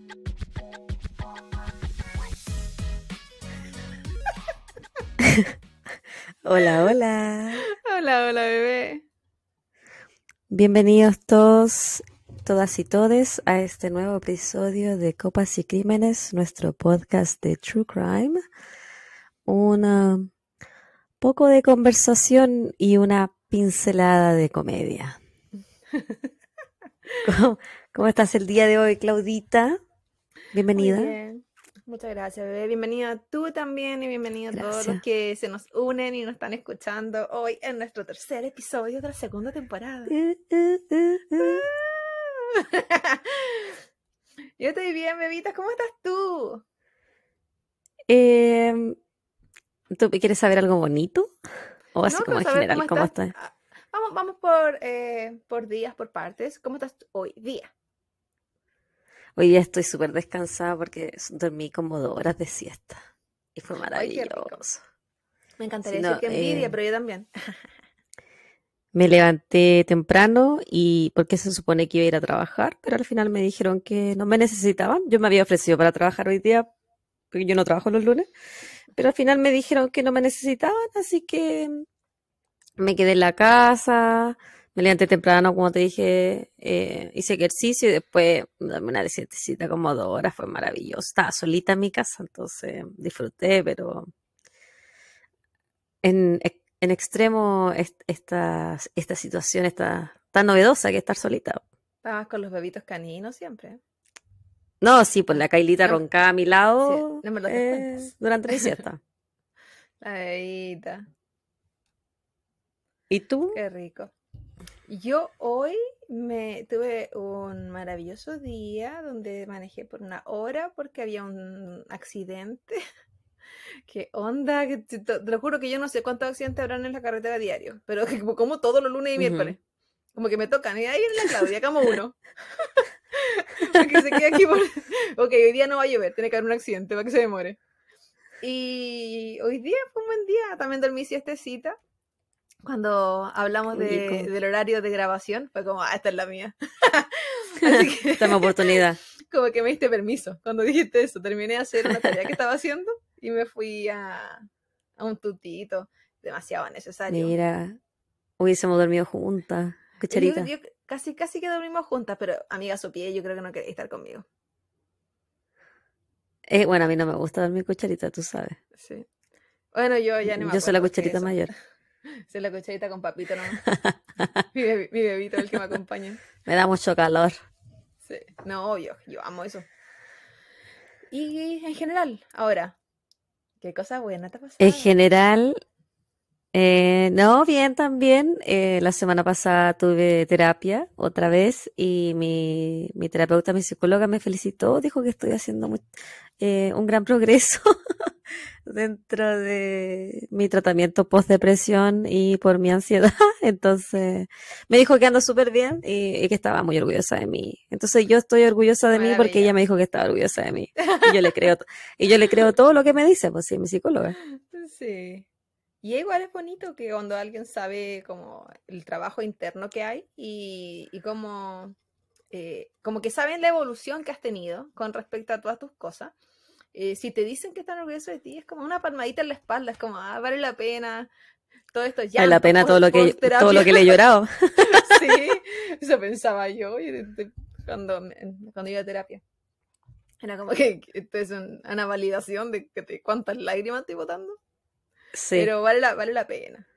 Hola, hola. Hola, hola, bebé. Bienvenidos todos, todas y todes a este nuevo episodio de Copas y Crímenes, nuestro podcast de True Crime. Un poco de conversación y una pincelada de comedia. ¿Cómo, ¿Cómo, estás el día de hoy, Claudita? Bienvenida. Muchas gracias, bebé. Bienvenida tú también y bienvenida a todos los que se nos unen y nos están escuchando hoy en nuestro tercer episodio de la segunda temporada. Uh, uh, uh, Yo estoy bien, bebitas. ¿Cómo estás tú? Em, ¿Tú quieres saber algo bonito? ¿O así como general? ¿Cómo, estás? Ah, vamos, vamos por, eh, por días, por partes. ¿Cómo estás hoy día? Hoy día estoy súper descansada porque dormí como dos horas de siesta y fue maravilloso. me encantaría decir que envidia, eh, pero yo también. Me levanté temprano y porque se supone que iba a ir a trabajar, pero al final me dijeron que no me necesitaban. Yo me había ofrecido para trabajar hoy día, porque yo no trabajo los lunes, pero al final me dijeron que no me necesitaban, así que me quedé en la casa, me levanté temprano, como te dije, eh, hice ejercicio y después dame una desiertecita como dos horas, fue maravilloso. Estaba solita en mi casa, entonces disfruté, pero en, extremo esta, esta situación está tan novedosa que estar solita. Estabas con los bebitos caninos siempre. No, sí, pues la Kailita ah, roncaba a mi lado eh, durante la siesta. la bebita. ¿Y tú? Qué rico. Yo hoy me tuve un maravilloso día donde manejé por una hora porque había un accidente. Qué onda, te, lo juro que yo no sé cuántos accidentes habrán en la carretera diario, pero como, todos los lunes y miércoles. Como que me tocan, y ahí en la Claudia, como uno. porque se aquí hoy día no va a llover, tiene que haber un accidente para que se demore. Y hoy día fue un buen día, también dormí siestecita cuando hablamos de, del horario de grabación, fue como, ah, esta es la mía. esta es mi oportunidad. Como que me diste permiso cuando dijiste eso. Terminé de hacer una tarea que estaba haciendo y me fui a, a un tutito. Demasiado necesario. Mira, hubiésemos dormido juntas, cucharita. casi, casi que dormimos juntas, pero amiga su pie, yo creo que no quería estar conmigo. Eh, bueno, a mí no me gusta dormir cucharita, tú sabes. Sí. Bueno, yo ya no me Yo soy la cucharita mayor. Se la cucharita con papito mi, bebito, el que me acompaña. Me da mucho calor. Sí. No, obvio, yo amo eso. Y en general, ahora, ¿qué cosa buena te ha pasado? En general, eh, no, bien también. Eh, la semana pasada tuve terapia otra vez y mi, terapeuta, mi psicóloga me felicitó, dijo que estoy haciendo eh, un gran progreso. dentro de mi tratamiento post-depresión y por mi ansiedad. Entonces, me dijo que ando súper bien y, que estaba muy orgullosa de mí. Entonces, yo estoy orgullosa de mí porque ella me dijo que estaba orgullosa de mí. Y yo le creo, y yo le creo todo lo que me dice, pues sí, mi psicóloga. Sí. Y igual es bonito que cuando alguien sabe como el trabajo interno que hay y, como, eh, como que saben la evolución que has tenido con respecto a todas tus cosas eh, si te dicen que están orgullosos de ti, es como una palmadita en la espalda, es como, ah, vale la pena, todo esto ya. Vale la pena todo lo, que, todo lo que le he llorado. sí, eso pensaba yo cuando, cuando iba a terapia. Era como que esto es una validación de, cuántas lágrimas estoy botando. Sí. Pero vale la, vale la pena,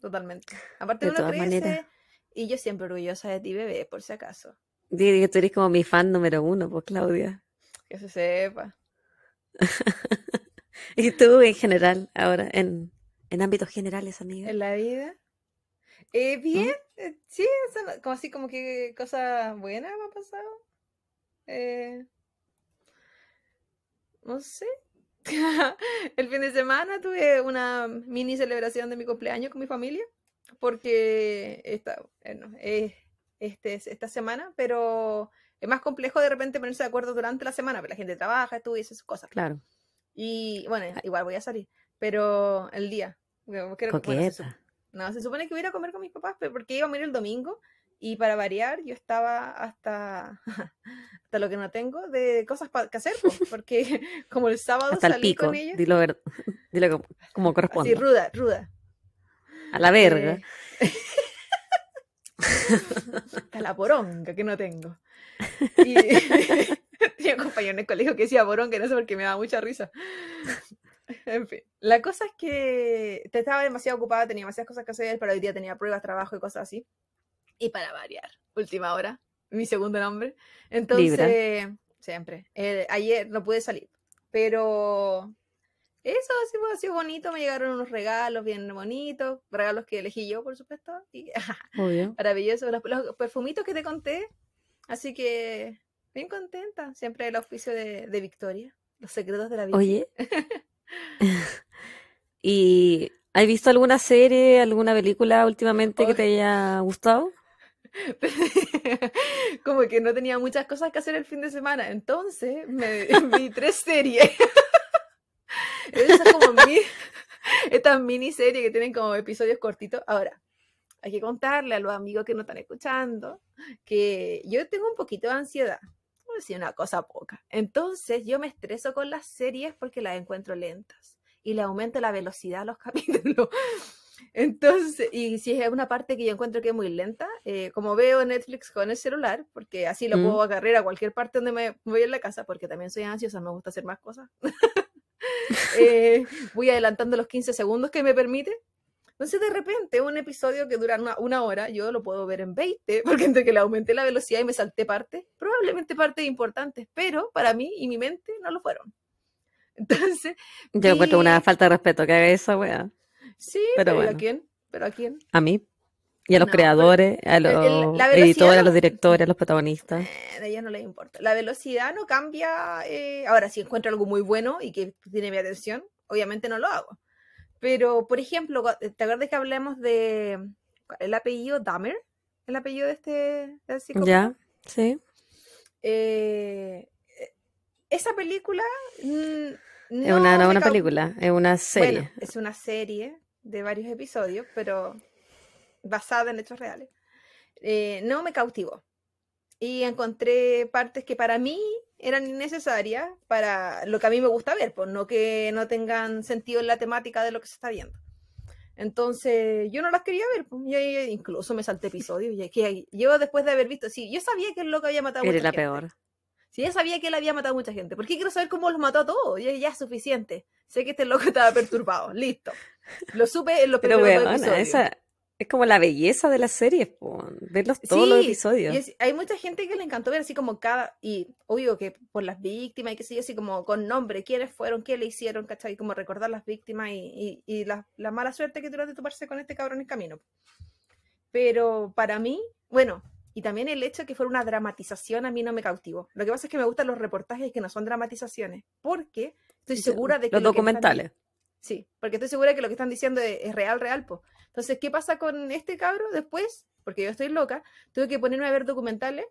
totalmente. Aparte de todas y yo siempre orgullosa de ti, bebé, por si acaso. Diría que tú eres como mi fan número uno, pues Claudia. Que se sepa. ¿Y tú en general, ahora, en, ámbitos generales, amiga? En la vida. Eh, bien, eh, sí, como así, como que cosas buenas me han pasado. Eh, no sé. el fin de semana tuve una mini celebración de mi cumpleaños con mi familia, porque eh, este, esta semana, pero es más complejo de repente ponerse de acuerdo durante la semana, pero la gente trabaja, tú dices sus cosas. Claro. Y bueno, igual voy a salir, pero el día. Creo no, se supone que voy a, comer con mis papás, pero porque iba a ir el domingo y para variar yo estaba hasta, hasta lo que no tengo de cosas para hacer, porque como el sábado hasta salí el pico, con ellos. Dilo, dilo como, corresponde. Sí, ruda, ruda. A la verga. Eh, hasta la poronga que no tengo. Y tenía un compañero en el colegio que decía poronga, no sé por qué me daba mucha risa. En fin, la cosa es que te estaba demasiado ocupada, tenía demasiadas cosas que hacer, pero hoy día tenía pruebas, trabajo y cosas así. Y para variar, última hora, mi segundo nombre. Entonces, siempre. Eh, ayer no pude salir, pero eso ha sido bonito, me llegaron unos regalos bien bonitos, regalos que elegí yo, por supuesto, y maravilloso, los, perfumitos que te conté, así que bien contenta, siempre el oficio de, Victoria, los secretos de la vida. Oye, ¿y has visto alguna serie, alguna película últimamente que te haya gustado? Como que no tenía muchas cosas que hacer el fin de semana, entonces me vi tres series. Esa es como mi, esta miniserie que tienen como episodios cortitos. Ahora, hay que contarle a los amigos que no están escuchando que yo tengo un poquito de ansiedad. No una cosa poca. Entonces yo me estreso con las series porque las encuentro lentas y le aumento la velocidad a los capítulos. Entonces, y si es una parte que yo encuentro que es muy lenta, eh, como veo Netflix con el celular, porque así lo mm. puedo agarrar a cualquier parte donde me voy en la casa, porque también soy ansiosa, me gusta hacer más cosas. Eh, voy adelantando los 15 segundos que me permite. Entonces, de repente, un episodio que dura una, hora, yo lo puedo ver en 20, porque entre que le aumenté la velocidad y me salté partes, probablemente partes importantes, pero para mí y mi mente no lo fueron. Entonces. Yo y... encuentro una falta de respeto que haga esa wea. Sí, pero, ¿a quién? ¿Pero a quién? A mí. Y a los creadores, a los editores, a los directores, a los protagonistas. a eh, ellos no les importa. La velocidad no cambia. Eh, ahora, si encuentro algo muy bueno y que tiene mi atención, obviamente no lo hago. Pero, por ejemplo, ¿te acuerdas que hablamos de el apellido Dahmer? El apellido de este, este Ya, sí. Eh, esa película. Mm, no es una, una película, es una serie. es una serie de varios episodios, pero basada en hechos reales, eh, no me cautivó. Y encontré partes que para mí eran innecesarias para lo que a mí me gusta ver, por pues, no que no tengan sentido en la temática de lo que se está viendo. Entonces, yo no las quería ver, pues, incluso me salté episodios. Y que yo después de haber visto, sí, yo sabía que el loco había matado a mucha la gente. peor. Sí, yo sabía que él había matado a mucha gente. ¿Por qué quiero saber cómo los mató a todos? Ya, es suficiente. Sé que este loco estaba perturbado. Listo. Lo supe en los Pero primeros episodios. Es como la belleza de la serie, verlos todos los episodios. hay mucha gente que le encantó ver así como cada, y obvio que por las víctimas y qué sé yo, así como con nombre, quiénes fueron, qué le hicieron, ¿cachai? Y como recordar las víctimas y, la, mala suerte que tuvieron de toparse con este cabrón en el camino. Pero para mí, bueno, y también el hecho de que fuera una dramatización a mí no me cautivó. Lo que pasa es que me gustan los reportajes que no son dramatizaciones, porque estoy segura de que... Los documentales. Sí, porque estoy segura que lo que están diciendo es, real, real, po. Entonces, ¿qué pasa con este cabro después? Porque yo estoy loca, tuve que ponerme a ver documentales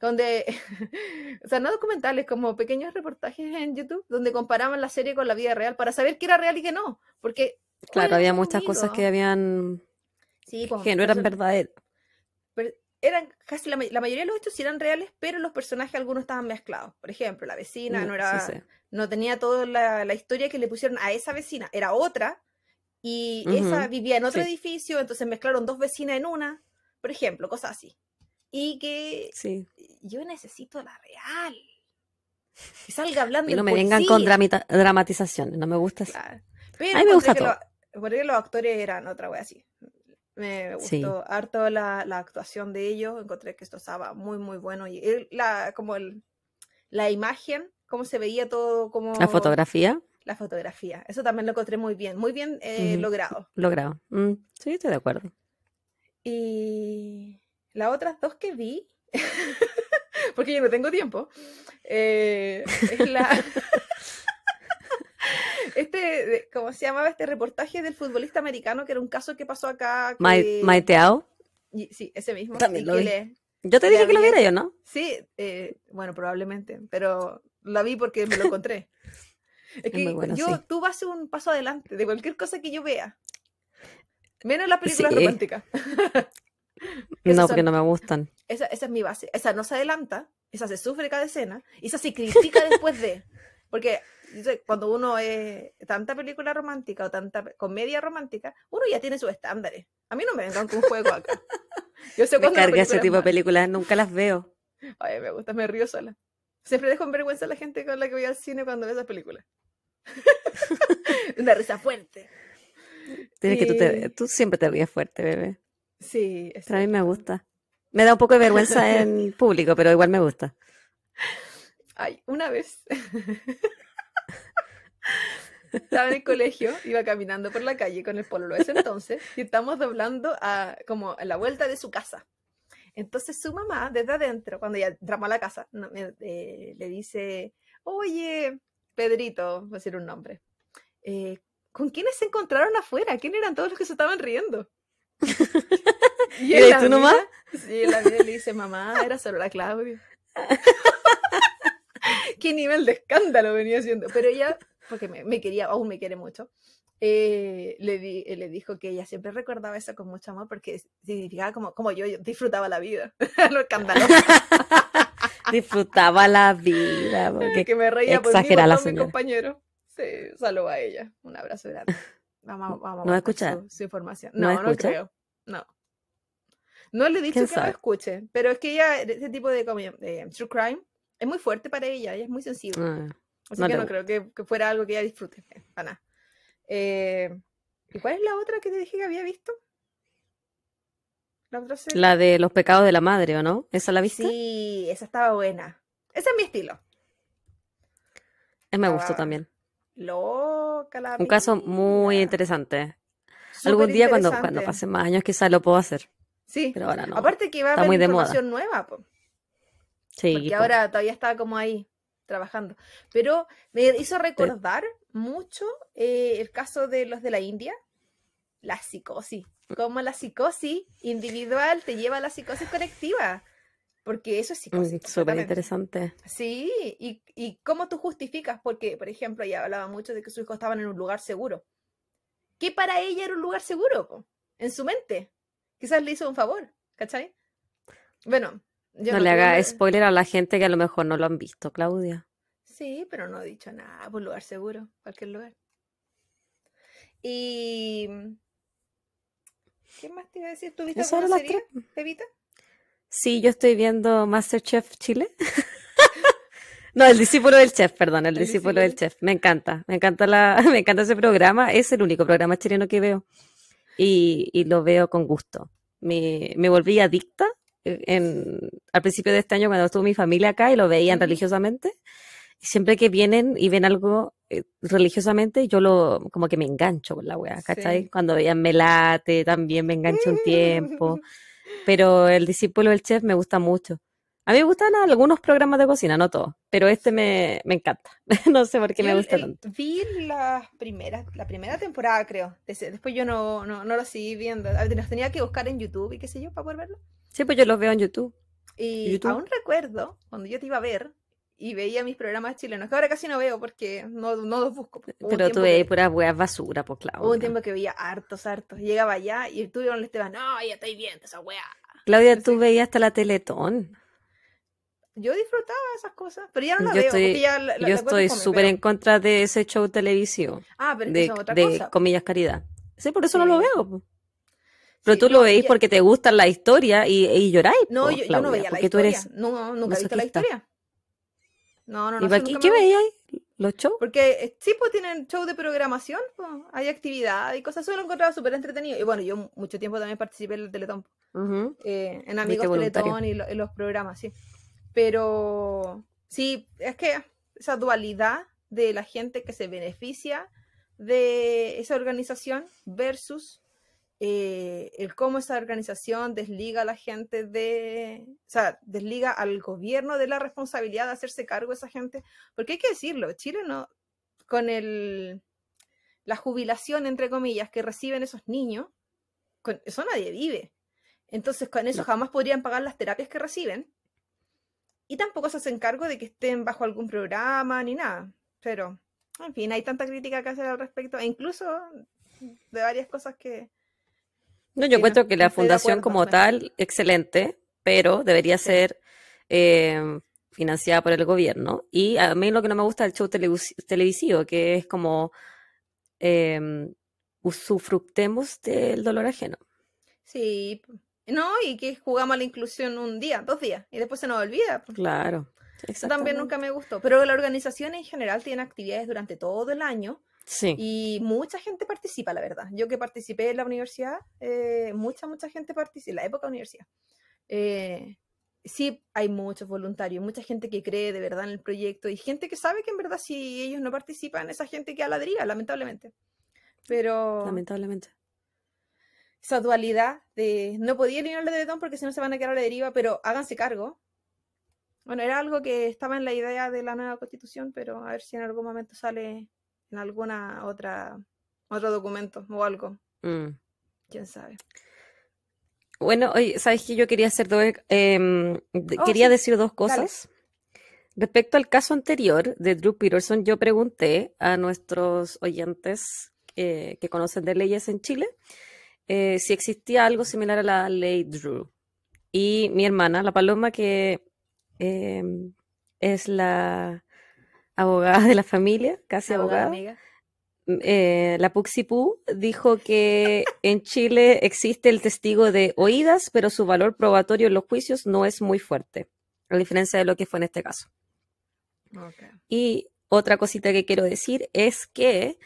donde, o sea, no documentales, como pequeños reportajes en YouTube, donde comparaban la serie con la vida real para saber qué era real y qué no, porque... Claro, había muchas cosas que habían... Sí, pues, que no eran verdaderas eran casi la, mayoría de los hechos eran reales, pero los personajes algunos estaban mezclados. Por ejemplo, la vecina mm, no, era, no tenía toda la, historia que le pusieron a esa vecina, era otra, y esa vivía en otro edificio, entonces mezclaron dos vecinas en una, por ejemplo, cosas así. Y que yo necesito la real. Que salga hablando. Y no me vengan con dramatizaciones, no me gusta me gusta los actores eran otra wea así. Me gustó harto la, actuación de ellos, encontré que esto estaba muy, muy bueno. Y la, como el, la imagen, cómo se veía todo, como... La fotografía. La fotografía, eso también lo encontré muy bien, muy bien eh, logrado. Logrado, mm, sí, estoy de acuerdo. Y las otras dos que vi, porque yo no tengo tiempo, eh, es la... este, ¿cómo se llamaba este reportaje del futbolista americano que era un caso que pasó acá? Que... Maiteao. Sí, ese mismo. yo te dije que lo viera yo, ¿no? Sí, eh, bueno, probablemente, pero la vi porque me lo encontré. es que yo, tú vas un paso adelante de cualquier cosa que yo vea. Menos las películas románticas. no, porque no me gustan. Esa, esa es mi base. Esa no se adelanta, esa se sufre cada escena, y esa se critica después de. Porque cuando uno es tanta película romántica o tanta comedia romántica, uno ya tiene sus estándares. A mí no me vengan con juego acá. Yo sé me carga ese tipo de películas, nunca las veo. Ay, me gusta, me río sola. Siempre dejo en vergüenza a la gente con la que voy al cine cuando veo esas películas. Una risa fuerte. Tienes que tú, tú, siempre te ríes fuerte, bebé. Sí. Pero a mí me gusta. Me da un poco de vergüenza en público, pero igual me gusta. Ay, una vez Estaba en el colegio, iba caminando por la calle con el pololo ese entonces y estamos doblando a, como a la vuelta de su casa. Entonces su mamá, desde adentro, cuando ya entramos a la casa, eh, le dice, oye, Pedrito, va a decir un nombre, eh, ¿con quiénes se encontraron afuera? ¿Quién eran todos los que se estaban riendo? ¿Y, ¿Y tú nomás? Sí, la vida le dice, mamá, era solo la Claudia. qué nivel de escándalo venía haciendo. Pero ella, porque me, quería, aún me quiere mucho, eh, le, eh, le dijo que ella siempre recordaba eso con mucho amor porque significaba como, como yo, disfrutaba la vida. Lo escandaloso. disfrutaba la vida. Porque que me reía por mi compañero. Sí, saludo a ella. Un abrazo grande. Vamos, vamos no escucha. Su, su, información. No, no, No. No le he dicho que escuche, pero es que ella, ese tipo de, true crime, es muy fuerte para ella, y es muy sensible. Ah, Así que no creo que, fuera algo que ella disfrute, para eh, ¿Y cuál es la otra que te dije que había visto? La, otra la de los pecados de la madre, ¿o no? ¿Esa la viste? Sí, esa estaba buena. Ese es mi estilo. Es me gustó también. Loca la Un caso muy interesante. Algún día cuando, cuando pasen más años quizás lo puedo hacer. Sí. Pero ahora no. Aparte que va a haber una nueva. Sí, porque ahora todavía estaba como ahí trabajando. Pero me hizo recordar mucho eh, el caso de los de la India, la psicosis, Cómo la psicosis individual te lleva a la psicosis colectiva. Porque eso es psicosis. Súper interesante. Sí, y, y cómo tú justificas, porque, por ejemplo, ella hablaba mucho de que sus hijos estaban en un lugar seguro. Que para ella era un lugar seguro, en su mente. Quizás le hizo un favor, ¿cachai? Bueno, no, le haga spoiler a la gente que a lo mejor no lo han visto, Claudia. Sí, pero no he dicho nada, por pues, lugar seguro, cualquier lugar. Y. Mm, ¿Qué más te iba a decir? ¿Tú viste alguna serie, pues. Evita? Sí, yo estoy viendo Masterchef Chile. no, el discípulo del chef, perdón, el, discípulo, del chef. Me encanta, me encanta la, me encanta ese programa. Es el único programa chileno que veo y, lo veo con gusto. Me, me volví adicta en, al principio de este año cuando estuvo mi familia acá y lo veían religiosamente. Siempre que vienen y ven algo eh, religiosamente, yo lo como que me engancho con la wea, ¿cachai? Cuando veían Melate, también me engancho un tiempo. Pero el discípulo del chef me gusta mucho. A mí me gustan algunos programas de cocina, no todos, pero este me, encanta. no sé por qué me gusta tanto. Vi la primera temporada, creo. Después yo no, no, lo seguí viendo. Nos tenía que buscar en YouTube y qué sé yo para poder verlo. Sí, pues yo los veo en YouTube. Y aún recuerdo cuando yo te iba a ver y veía mis programas chilenos, que ahora casi no veo porque no, los busco. Pues. pero tú veías puras weas basura, pues Claudia. Hubo un tiempo que veía hartos, hartos. Llegaba allá y tú y Esteban, no, ya estoy viendo esa wea. Claudia, tú veías hasta la Teletón yo disfrutaba esas cosas, pero ya no las yo veo. Estoy, yo estoy súper en contra de ese show televisivo. Ah, pero de, comillas caridad. Sí, por eso no lo veo. Pero tú lo veis porque te gusta la historia y, lloráis. No, yo, no veía la historia. Tú eres no, nunca he visto la historia. No, no, no. ¿Y, qué, ahí? ¿Los shows? Porque eh, sí, pues tienen show de programación, hay actividad y cosas. Eso lo encontraba súper entretenido. Y bueno, yo mucho tiempo también participé en el Teletón. Eh, en Amigos Teletón y, en los programas, sí. Pero sí, es que esa dualidad de la gente que se beneficia de esa organización versus eh, el cómo esa organización desliga a la gente de, o sea, desliga al gobierno de la responsabilidad de hacerse cargo de esa gente, porque hay que decirlo, Chile no, con el, la jubilación, entre comillas, que reciben esos niños, con eso nadie vive. Entonces, con eso jamás podrían pagar las terapias que reciben, y tampoco se hacen cargo de que estén bajo algún programa ni nada. Pero, en fin, hay tanta crítica que hacer al respecto, e incluso de varias cosas que... No, yo encuentro que la fundación como tal, excelente, pero debería ser eh, financiada por el gobierno. Y a mí lo que no me gusta es el show televisivo, que es como em, usufructemos del dolor ajeno. Sí, no, y que jugamos a la inclusión un día, dos días, y después se nos olvida. Claro. Eso también nunca me gustó. Pero la organización en general tiene actividades durante todo el año. Sí. Y mucha gente participa, la verdad. Yo que participé en la universidad, eh, mucha, mucha gente participa, en la época de la universidad. Eh, sí, hay muchos voluntarios, mucha gente que cree de verdad en el proyecto y gente que sabe que en verdad si ellos no participan, esa gente queda ladrida, lamentablemente. Pero... Lamentablemente esa dualidad de no podía eliminar la don porque si no se van a quedar a la deriva, pero háganse cargo. Bueno, era algo que estaba en la idea de la nueva constitución, pero a ver si en algún momento sale en alguna otra otro documento o algo. Mm. Quién sabe. Bueno, oye, sabes que yo quería hacer dos, em, oh, quería decir dos cosas. Respecto al caso anterior de Drew Peterson, yo pregunté a nuestros oyentes eh, que conocen de leyes en Chile eh, si existía algo similar a la ley Drew. Y mi hermana, la Paloma, que em, es la abogada de la familia, casi abogada, eh, la Puxipú dijo que en Chile existe el testigo de oídas, pero su valor probatorio en los juicios no es muy fuerte, a diferencia de lo que fue en este caso. Y otra cosita que quiero decir es que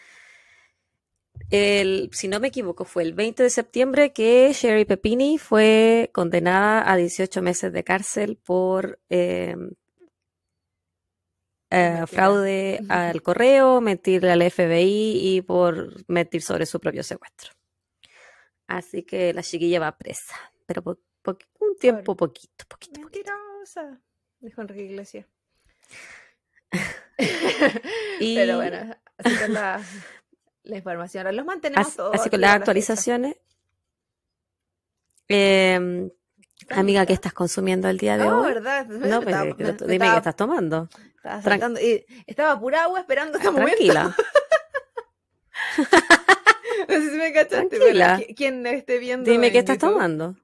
si no me equivoco, fue el 20 de septiembre que Sherry Pepini fue condenada a 18 meses de cárcel por em, eh, fraude al correo, mentirle al FBI y por mentir sobre su propio secuestro. Así que la chiquilla va presa, pero un tiempo poquito, poquito, poquito. Mentirosa, dijo Enrique Iglesias. Pero bueno, así que la información. Ahora los mantenemos así, todos. Así con las actualizaciones. Em, amiga, ¿qué estás consumiendo el día de hoy? Oh, hoy? ¿verdad? No, pero pues, dime qué estás tomando. Estaba, estaba pura agua esperando este Tranquila. no sé si me cachaste. esté viendo. Dime qué estás tomando.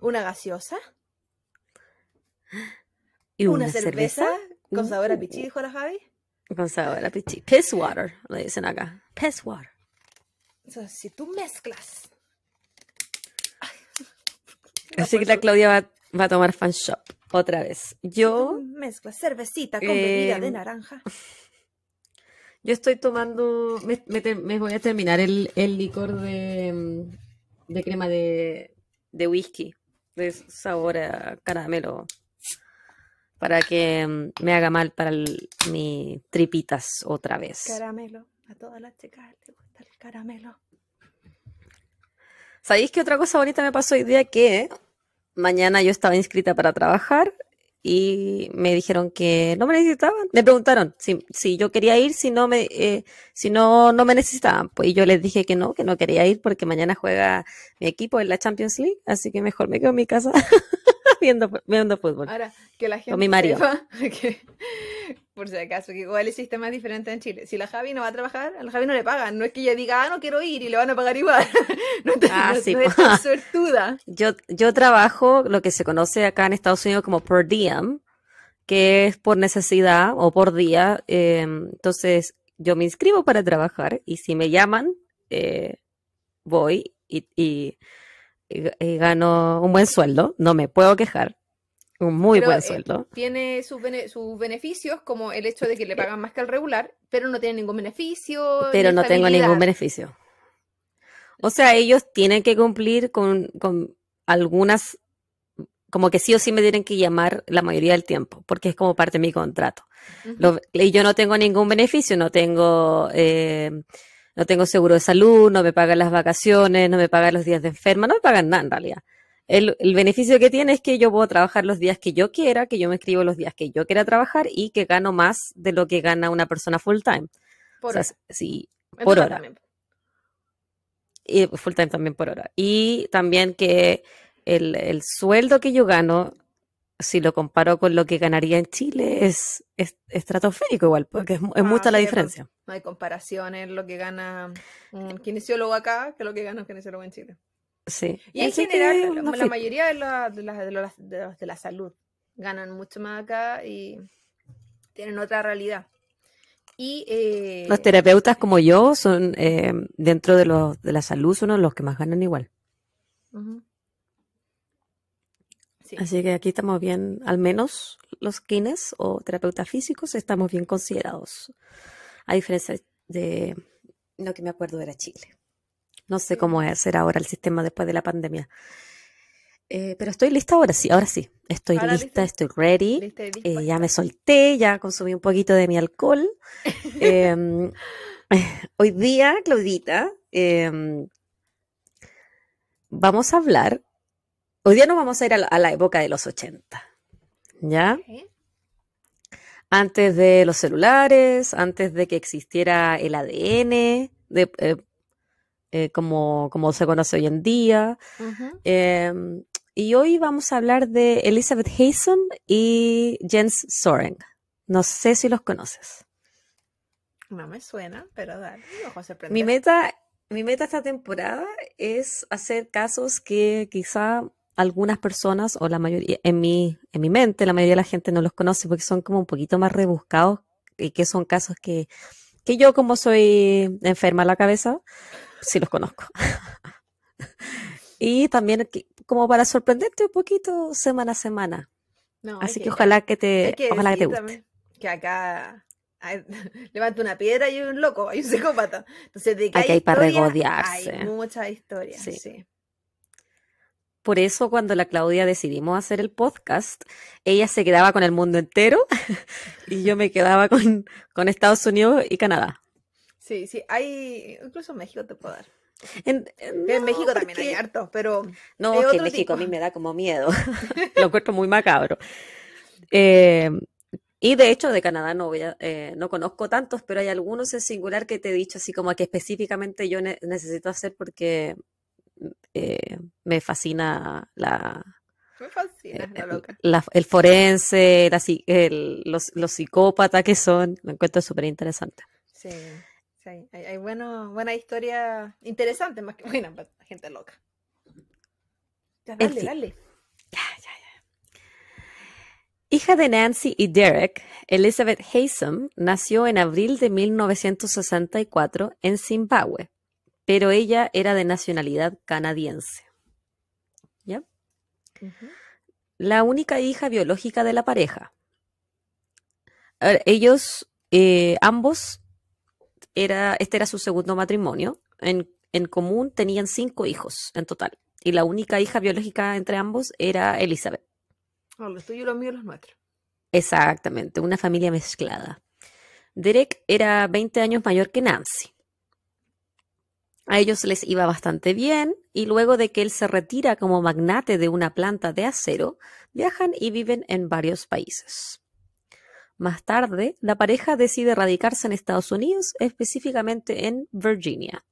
Una gaseosa. ¿Y una, cerveza? cerveza? Con sabor a uh. pichí, dijo la Javi. Pensaba la Pichi. Piss water, le dicen acá. Piss water. si tú mezclas. Así que la Claudia va, va, a tomar fan shop otra vez. Yo. mezclo cervecita con bebida de eh, naranja. Yo estoy tomando. Me, voy a terminar el, el licor de, de crema de, de whisky. De sabor a caramelo para que mm, me haga mal para mi tripitas otra vez. Caramelo. A todas las chicas les gusta el caramelo. ¿Sabéis qué otra cosa bonita me pasó hoy día? Que mañana yo estaba inscrita para trabajar y me dijeron que no me necesitaban. Me preguntaron si, si yo quería ir, si no me, eh, si no, no me necesitaban. Pues yo les dije que no, que no quería ir porque mañana juega mi equipo en la Champions League, así que mejor me quedo en mi casa. viendo, fútbol. Ahora, que la gente. Con mi marido. por si acaso, que igual el sistema es diferente en Chile. Si la Javi no va a trabajar, a la Javi no le pagan. No es que ella diga, ah, no quiero ir y le van a pagar igual. no, ah, sí. es Yo, yo trabajo lo que se conoce acá en Estados Unidos como per diem, que es por necesidad o por día. Em, entonces, yo me inscribo para trabajar y si me llaman, eh, voy y eh, gano un buen sueldo, no me puedo quejar. Un muy buen eh, sueldo. tiene sus, beneficios, como el hecho de que le pagan más que al regular, pero no tiene ningún beneficio. Pero no tengo ningún beneficio. O sea, ellos tienen que cumplir con, con, algunas, como que sí o sí me tienen que llamar la mayoría del tiempo, porque es como parte de mi contrato. y yo no tengo ningún beneficio, no tengo... Eh, no tengo seguro de salud, no me pagan las vacaciones, no me pagan los días de enferma, no me pagan nada en realidad. El, beneficio que tiene es que yo puedo trabajar los días que yo quiera, que yo me escribo los días que yo quiera trabajar y que gano más de lo que gana una persona full time. Por o sea, hora. Sí, por hora. Y full time también por hora. Y también que el, el sueldo que yo gano si lo comparo con lo que ganaría en Chile, es, estratosférico igual, porque es, ah, mucha la diferencia. No hay comparaciones lo que gana un kinesiólogo acá que lo que gana un kinesiólogo en Chile. Sí. Y en, general, la, mayoría de, los de, la, de, la salud ganan mucho más acá y tienen otra realidad. Y, eh, los terapeutas como yo son, eh, dentro de, los, de la salud, son los que más ganan igual. Así que aquí estamos bien, al menos los kines o terapeutas físicos estamos bien considerados, a diferencia de lo que me acuerdo era Chile. No sé cómo es mm. hacer ahora el sistema después de la pandemia. Eh, pero estoy lista ahora sí, ahora sí. Estoy lista, estoy ready. Eh, ya me solté, ya consumí un poquito de mi alcohol. Em, hoy día, Claudita, em, vamos a hablar Hoy día nos vamos a ir a la, época de los 80. ¿Ya? Antes de los celulares, antes de que existiera el ADN, eh, eh, como, como, se conoce hoy en día. Em, y hoy vamos a hablar de Elizabeth Hayson y Jens Soren. No sé si los conoces. No me suena, pero dale, Mi meta, mi meta esta temporada es hacer casos que quizá algunas personas, o la mayoría, en mi, en mi mente, la mayoría de la gente no los conoce porque son como un poquito más rebuscados y que son casos que, que yo como soy enferma a la cabeza, sí los conozco. y también como para sorprenderte un poquito semana a semana. Así que, ojalá que te, guste. Que acá levanta una piedra y hay un loco, hay un psicópata. Entonces, que hay, para regodearse. Hay mucha historia, por eso cuando la Claudia decidimos hacer el podcast, ella se quedaba con el mundo entero y yo me quedaba con, con Estados Unidos y Canadá. Sí, sí, hay, incluso México te puedo dar. En, México también hay hartos, pero... No, es que México a mí me da como miedo, lo encuentro muy macabro. Eh, y de hecho, de Canadá no, eh, no conozco tantos, pero hay algunos en singular que te he dicho, así como que específicamente yo necesito hacer porque eh, me fascina la... Eh, el forense, los, los, psicópatas que son, me encuentro súper interesante. Sí, hay, bueno, buena historia interesante, más que buena, gente loca. Ya, dale, dale. Hija de Nancy y Derek, Elizabeth Hayson nació en abril de 1964 en Zimbabue pero ella era de nacionalidad canadiense. ¿Ya? La única hija biológica de la pareja. ellos, eh, ambos, era, este era su segundo matrimonio. En, común tenían cinco hijos en total. Y la única hija biológica entre ambos era Elizabeth. Ah, los los míos, los nuestros. Exactamente, una familia mezclada. Derek era 20 años mayor que Nancy. A ellos les iba bastante bien y luego de que él se retira como magnate de una planta de acero, viajan y viven en varios países. Más tarde, la pareja decide radicarse en Estados Unidos, específicamente en Virginia.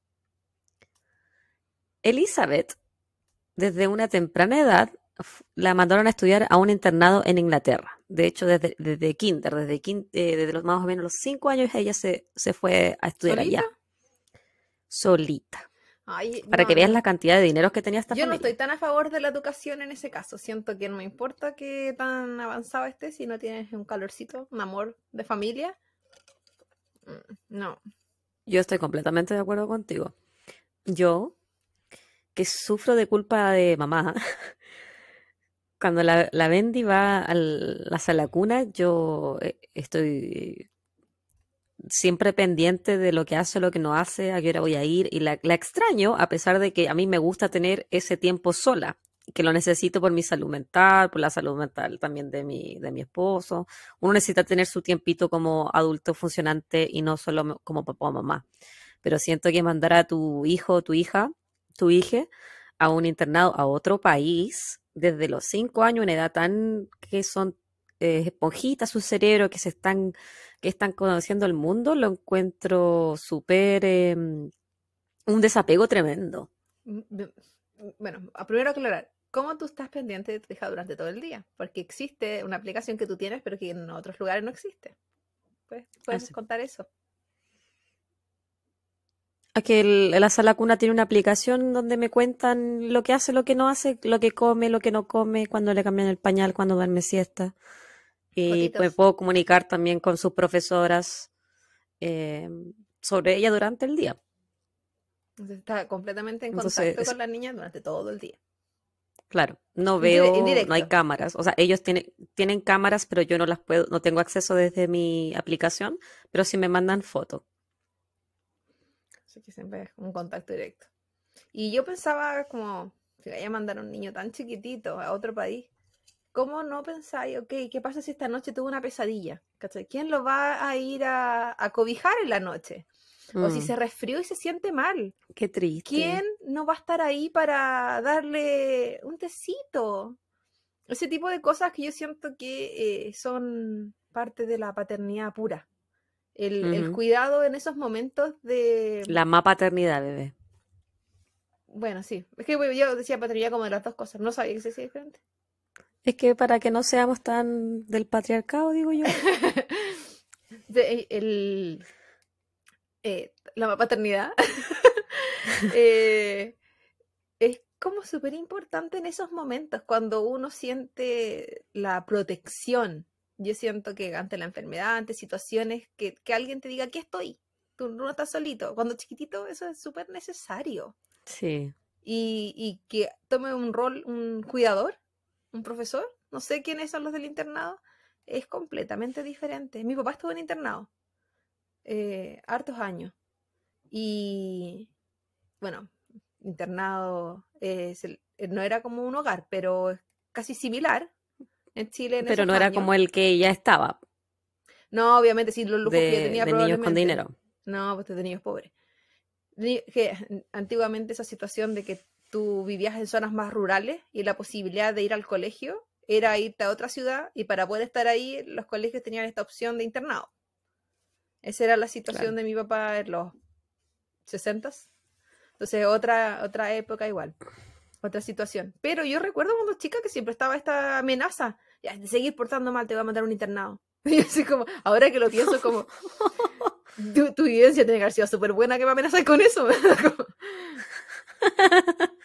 Elizabeth, desde una temprana edad, la mandaron a estudiar a un internado en Inglaterra. De hecho, desde, kinder, desde, eh, desde los más o menos los cinco años, ella se, fue a estudiar allá solita. para que veas la cantidad de dinero que tenía esta Yo no estoy tan a favor de la educación en ese caso. Siento que no me importa que tan avanzado estés si no tienes un calorcito, un amor de familia. Mm, no. Yo estoy completamente de acuerdo contigo. Yo, que sufro de culpa de mamá, cuando la, la Bendy va a la sala cuna, yo eh, estoy siempre pendiente de lo que hace, lo que no hace, a qué hora voy a ir, y la, extraño, a pesar de que a mí me gusta tener ese tiempo sola, que lo necesito por mi salud mental, por la salud mental también de mi, de mi esposo. Uno necesita tener su tiempito como adulto funcionante y no solo como papá o mamá. Pero siento que mandar a tu hijo, tu hija, tu hija a un internado a otro país desde los cinco años, una edad tan que son eh, esponjitas su cerebro, que se están, que están conociendo el mundo, lo encuentro súper em, un desapego tremendo. Mm, mm, bueno, primero aclarar, ¿cómo tú estás pendiente de tu hija durante todo el día? Porque existe una aplicación que tú tienes, pero que en otros lugares no existe. Pues, ¿Puedes contar eso? que la sala cuna tiene una aplicación donde me cuentan lo que hace, lo que no hace, lo que come, lo que no come, cuando le cambian el pañal, cuando duerme siesta. Y me pues puedo comunicar también con sus profesoras eh, sobre ella durante el día. está completamente en contacto con las niñas durante todo el día. Claro, no veo, no hay cámaras. O sea, ellos tienen, tienen cámaras, pero yo no las puedo, no tengo acceso desde mi aplicación, pero sí me mandan fotos. Así que siempre es un contacto directo. Y yo pensaba como, si voy a mandar un niño tan chiquitito a otro país, ¿cómo no pensáis, ok, qué pasa si esta noche tuvo una pesadilla? ¿Quién lo va a ir a, cobijar en la noche? O si mm. se resfrió y se siente mal. Qué triste. ¿Quién no va a estar ahí para darle un tecito? Ese tipo de cosas que yo siento que eh, son parte de la paternidad pura. El, cuidado en esos momentos de... La más paternidad, bebé. Bueno, sí. Es que yo decía paternidad como de las dos cosas. No sabía que se hacía diferente. Es que para que no seamos tan del patriarcado, digo yo. Eh, eh, la paternidad eh, es como súper importante en esos momentos, cuando uno siente la protección. Yo siento que ante la enfermedad, ante situaciones, que, alguien te diga, aquí estoy, tú no estás solito. Cuando chiquitito eso es súper necesario. Sí. Y, y que tome un rol, un cuidador, un profesor, no sé quiénes son los del internado, es completamente diferente. Mi papá estuvo en internado eh, hartos años y bueno, internado eh, eh, no era como un hogar, pero casi similar en Chile. pero no era como el que ya estaba. No, obviamente, sí, los lujos que tenía de niños con dinero. No, pues de niños pobres. Que antiguamente esa situación de que tú vivías en zonas más rurales y la posibilidad de ir al colegio era irte a otra ciudad y para poder estar ahí los colegios tenían esta opción de internado. Esa era la situación de mi papá en los 60. Entonces otra, otra época igual, otra situación. Pero yo recuerdo cuando chica que siempre estaba esta amenaza, de seguir portando mal te va a mandar un internado. Y así como, ahora que lo pienso como, tu, evidencia vivencia tiene que haber sido súper buena que me amenazas con eso.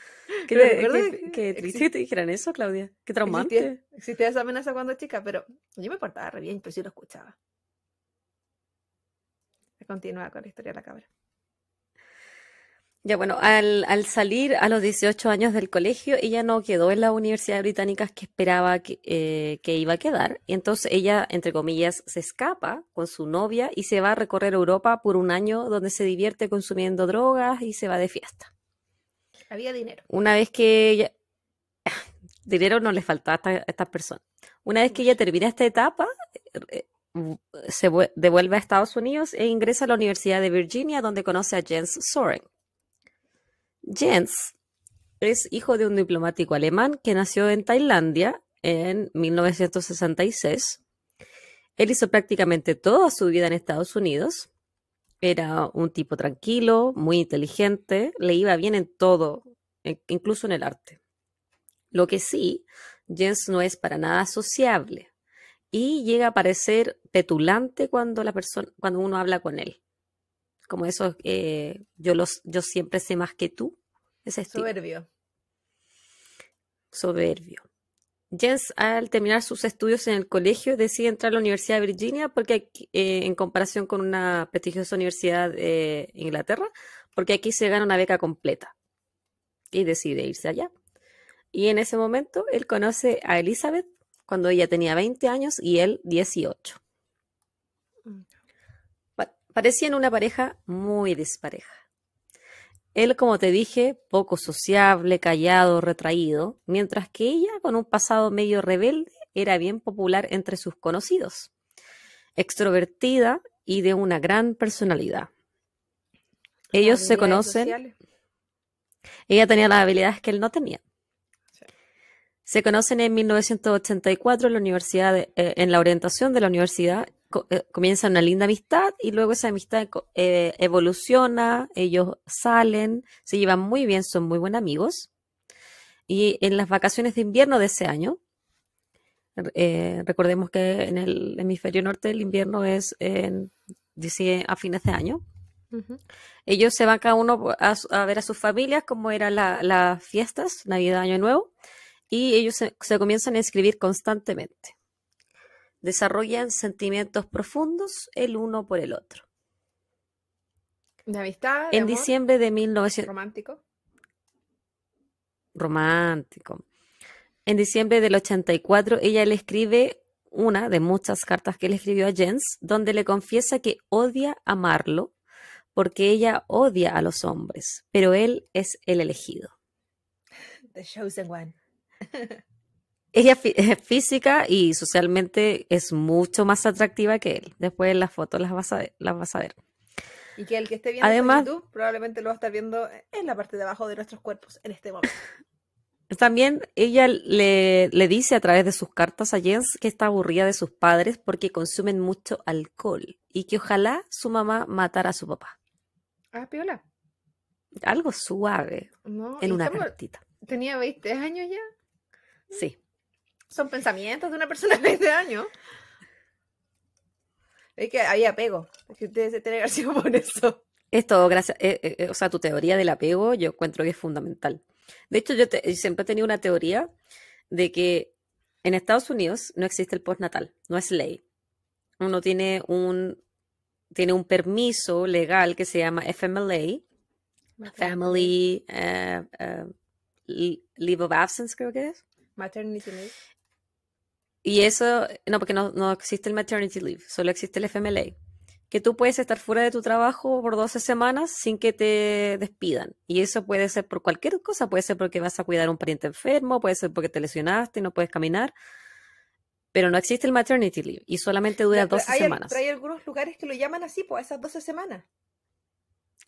¿Qué, triste que te dijeran eso, Claudia. Qué traumante. Existía, esa amenaza cuando chica, pero yo me portaba re bien, pero pues sí lo escuchaba. Continúa con la historia de la cámara. Ya bueno, al, salir a los 18 años del colegio, ella no quedó en las universidades británicas que esperaba que, eh, que iba a quedar. Y entonces ella, entre comillas, se escapa con su novia y se va a recorrer Europa por un año donde se divierte consumiendo drogas y se va de fiesta. Había dinero. Una vez que dinero no le faltaba a estas personas. Una vez que ella termina esta etapa, eh, eh, mm, se devuelve a Estados Unidos e ingresa a la Universidad de Virginia, donde conoce a Jens Soren. Jens es hijo de un diplomático alemán que nació en Tailandia en 1966. Él hizo prácticamente toda su vida en Estados Unidos era un tipo tranquilo, muy inteligente, le iba bien en todo, e-, incluso en el arte. Lo que sí, Jens no es para nada sociable y llega a parecer petulante cuando, la persona, cuando uno habla con él. Como eso, eh, yo, los, yo siempre sé más que tú. Soberbio. Soberbio. Jens, al terminar sus estudios en el colegio, decide entrar a la Universidad de Virginia porque eh, en comparación con una prestigiosa universidad de eh, Inglaterra, porque aquí se gana una beca completa. Y decide irse allá. Y en ese momento él conoce a Elizabeth cuando ella tenía 20 años y él 18. Mm. parecían una pareja muy dispareja. Él, como te dije, poco sociable, callado, retraído, mientras que ella, con un pasado medio rebelde, era bien popular entre sus conocidos, extrovertida y de una gran personalidad. Ellos se conocen. Ella tenía las habilidades que él no tenía. Se conocen en 1984 en la, universidad eh, en la orientación de la universidad eh, comienza una linda amistad y luego esa amistad eh, evoluciona, ellos salen, se llevan muy bien, son muy buenos amigos. Y en las vacaciones de invierno de ese año, eh, recordemos que en el hemisferio norte el invierno es en, dice, a fines de año. Ellos se van cada uno a, ver a sus familias, como eran las fiestas, Navidad, Año Nuevo, y ellos se comienzan a escribir constantemente desarrollan sentimientos profundos el uno por el otro. amistad. en diciembre de Romántico. Romántico. En diciembre del 84, ella le escribe una de muchas cartas que le escribió a Jens, donde le confiesa que odia amarlo porque ella odia a los hombres, pero él es el elegido. The chosen one. ella es física y socialmente es mucho más atractiva que él. Después en las fotos las vas a ver. Las vas Y que el que esté viendo Además, YouTube probablemente lo va a estar viendo en la parte de abajo de nuestros cuerpos en este momento. También ella le, dice a través de sus cartas a Jens que está aburrida de sus padres porque consumen mucho alcohol y que ojalá su mamá matara a su papá. Ah, piola. Algo suave en una cartita. ¿Tenía 20 años ya? Sí. Son pensamientos de una persona de 20 años. Es que había apego. Es que ustedes se tienen que por eso. Es todo, gracias. Eh, eh, eh, o sea, tu teoría del apego yo encuentro que es fundamental. De hecho, yo, siempre he tenido una teoría de que en Estados Unidos no existe el postnatal, no es ley. Uno tiene un, tiene un permiso legal que se llama FMLA, Family Leave of Absence, creo que es. Maternity Leave. Y eso, no, porque no, no existe el maternity leave, solo existe el FMLA que tú puedes estar fuera de tu trabajo por 12 semanas sin que te despidan. Y eso puede ser por cualquier cosa, puede ser porque vas a cuidar a un pariente enfermo, puede ser porque te lesionaste y no puedes caminar. Pero no existe el maternity leave y solamente dura 12 semanas. hay algunos lugares que lo llaman así, por pues, esas 12 semanas.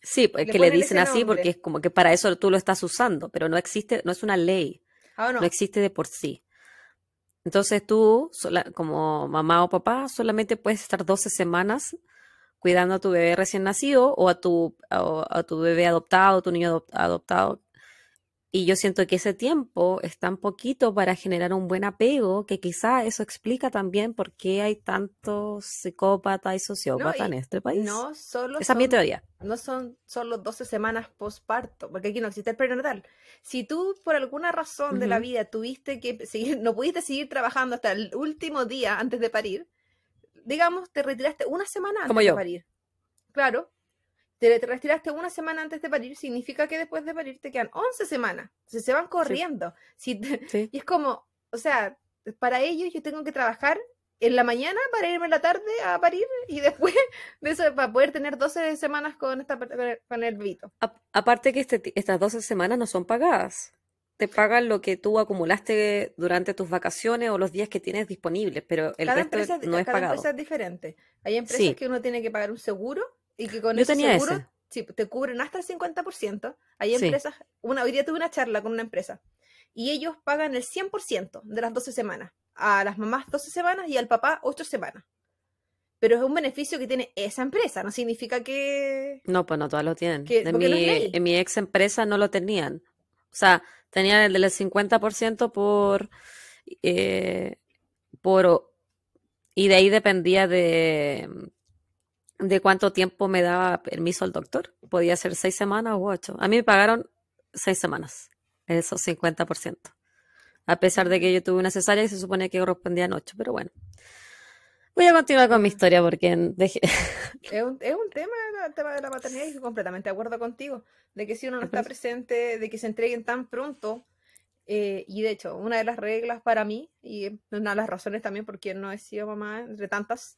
Sí, pues, que le dicen así porque es como que para eso tú lo estás usando, pero no existe, no es una ley. Ah, no existe de por sí. Entonces tú, como mamá o papá, solamente puedes estar 12 semanas cuidando a tu bebé recién nacido o a tu, a, a tu bebé adoptado, tu niño adoptado, y yo siento que ese tiempo es tan poquito para generar un buen apego que quizá eso explica también por qué hay tantos psicópatas y sociópatas en este país. No solo Esa es mi teoría. No son solo 12 semanas postparto, porque aquí no existe el perinatal. Si tú por alguna razón de la vida tuviste que no pudiste seguir trabajando hasta el último día antes de parir, digamos, te retiraste una semana antes de parir. Claro, te retiraste una semana antes de parir, significa que después de parir te quedan 11 semanas. sea, se van corriendo. Y es como, o sea, para ellos yo tengo que trabajar en la mañana para irme en la tarde a parir y después de eso para poder tener 12 semanas con, esta, con el vito. aparte que este estas 12 semanas no son pagadas. Te pagan lo que tú acumulaste durante tus vacaciones o los días que tienes disponibles, pero el cada resto empresa, no es diferente. Hay empresas que uno tiene que pagar un seguro y que con ese seguro, te cubren hasta el 50%. Hay empresas, una, hoy día tuve una charla con una empresa y ellos pagan el 100% de las 12 semanas. A las mamás 12 semanas y al papá 8 semanas. Pero es un beneficio que tiene esa empresa, no significa que... No, pues no todas lo tienen. en, mi, ex empresa no lo tenían. O sea, tenían el del 50% por... por eh, y de ahí dependía de de cuánto tiempo me daba permiso el doctor. Podía ser seis semanas u ocho. A mí me pagaron seis semanas, esos 50%. A pesar de que yo tuve una cesárea y se supone que correspondían ocho, pero bueno. Voy a continuar con mi mm. historia porque es, un, tema, el tema de la maternidad y estoy completamente de acuerdo contigo, de que si uno no ah, está presente, de que se entreguen tan pronto, eh, y de hecho, una de las reglas para mí, y una de las razones también por qué no he sido mamá, entre tantas,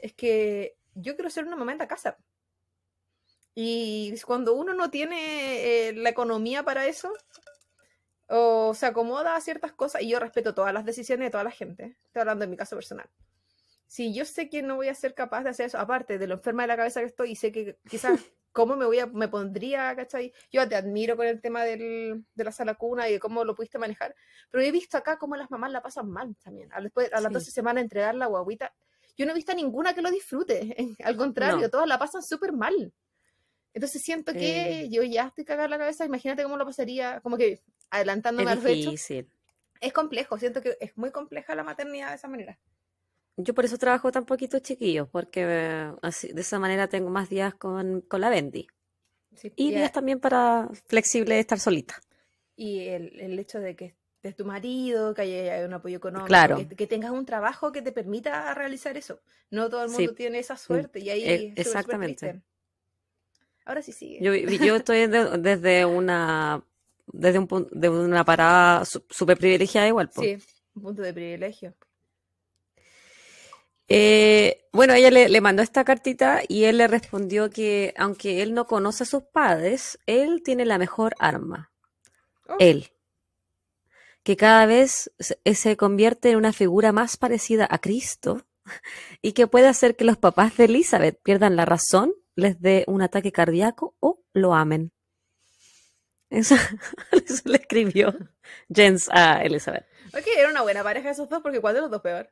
es que yo quiero ser una mamá en la casa. Y cuando uno no tiene eh, la economía para eso, o se acomoda a ciertas cosas, y yo respeto todas las decisiones de toda la gente, estoy hablando en mi caso personal. Si yo sé que no voy a ser capaz de hacer eso, aparte de lo enferma de la cabeza que estoy, y sé que quizás cómo me voy a, me pondría, ¿cachai? Yo te admiro con el tema del, de la sala cuna y de cómo lo pudiste manejar, pero he visto acá cómo las mamás la pasan mal también. A, después, a las sí. 12 semanas entregar la guaguita, yo no he visto a ninguna que lo disfrute, al contrario, todas la pasan súper mal. Entonces siento que eh. yo ya estoy cagada la cabeza, imagínate cómo lo pasaría, como que adelantándome difícil. al Es complejo, siento que es muy compleja la maternidad de esa manera. Yo por eso trabajo tan poquito chiquillos, porque eh, de esa manera tengo más días con, con la Bendy. y días también para flexible estar solita. Y el, el hecho de que de tu marido, que haya un apoyo económico, que, tengas un trabajo que te permita realizar eso. No todo el mundo tiene esa suerte y ahí eh, es exactamente. Ahora sí sigue. Yo, estoy desde una desde una parada súper privilegiada igual. Sí, un punto de privilegio. Eh, bueno, ella le, mandó esta cartita y él le respondió que aunque él no conoce a sus padres, él tiene la mejor arma. Oh. Él que cada vez eh, se convierte en una figura más parecida a Cristo y que puede hacer que los papás de Elizabeth pierdan la razón, les dé un ataque cardíaco o lo amen. Eso, le escribió Jens a Elizabeth. Ok, era una buena pareja esos dos porque ¿cuál de los dos peor?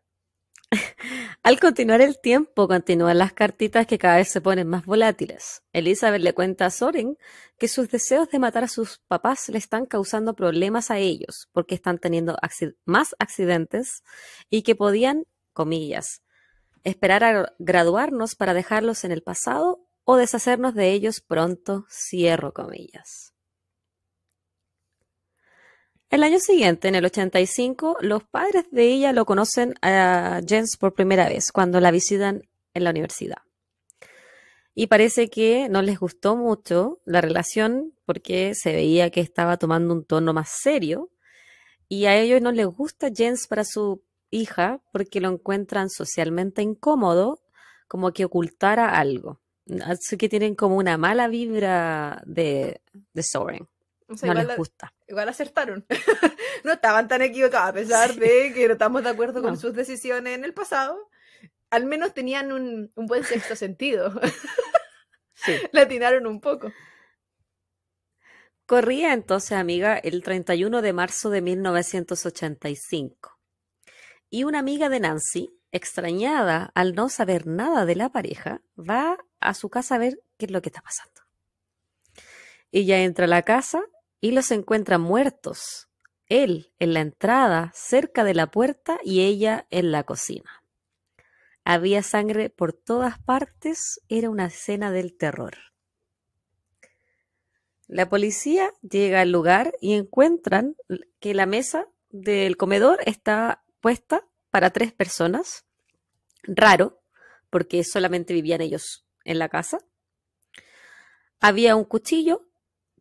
Al continuar el tiempo, continúan las cartitas que cada vez se ponen más volátiles. Elizabeth le cuenta a Soren que sus deseos de matar a sus papás le están causando problemas a ellos, porque están teniendo más accidentes y que podían, comillas, esperar a graduarnos para dejarlos en el pasado o deshacernos de ellos pronto, cierro comillas. El año siguiente, en el 85, los padres de ella lo conocen a Jens por primera vez cuando la visitan en la universidad. Y parece que no les gustó mucho la relación porque se veía que estaba tomando un tono más serio y a ellos no les gusta Jens para su hija porque lo encuentran socialmente incómodo, como que ocultara algo. Así que tienen como una mala vibra de, de Soren igual acertaron. no estaban tan equivocados, a pesar de que no estamos de acuerdo con sus decisiones en el pasado. Al menos tenían un, buen sexto sentido. sí. Latinaron un poco. Corría entonces, amiga, el 31 de marzo de 1985. Y una amiga de Nancy, extrañada al no saber nada de la pareja, va a su casa a ver qué es lo que está pasando. Ella entra a la casa y los encuentran muertos, él en la entrada, cerca de la puerta, y ella en la cocina. Había sangre por todas partes, era una escena del terror. La policía llega al lugar y encuentran que la mesa del comedor está puesta para tres personas. Raro, porque solamente vivían ellos en la casa. Había un cuchillo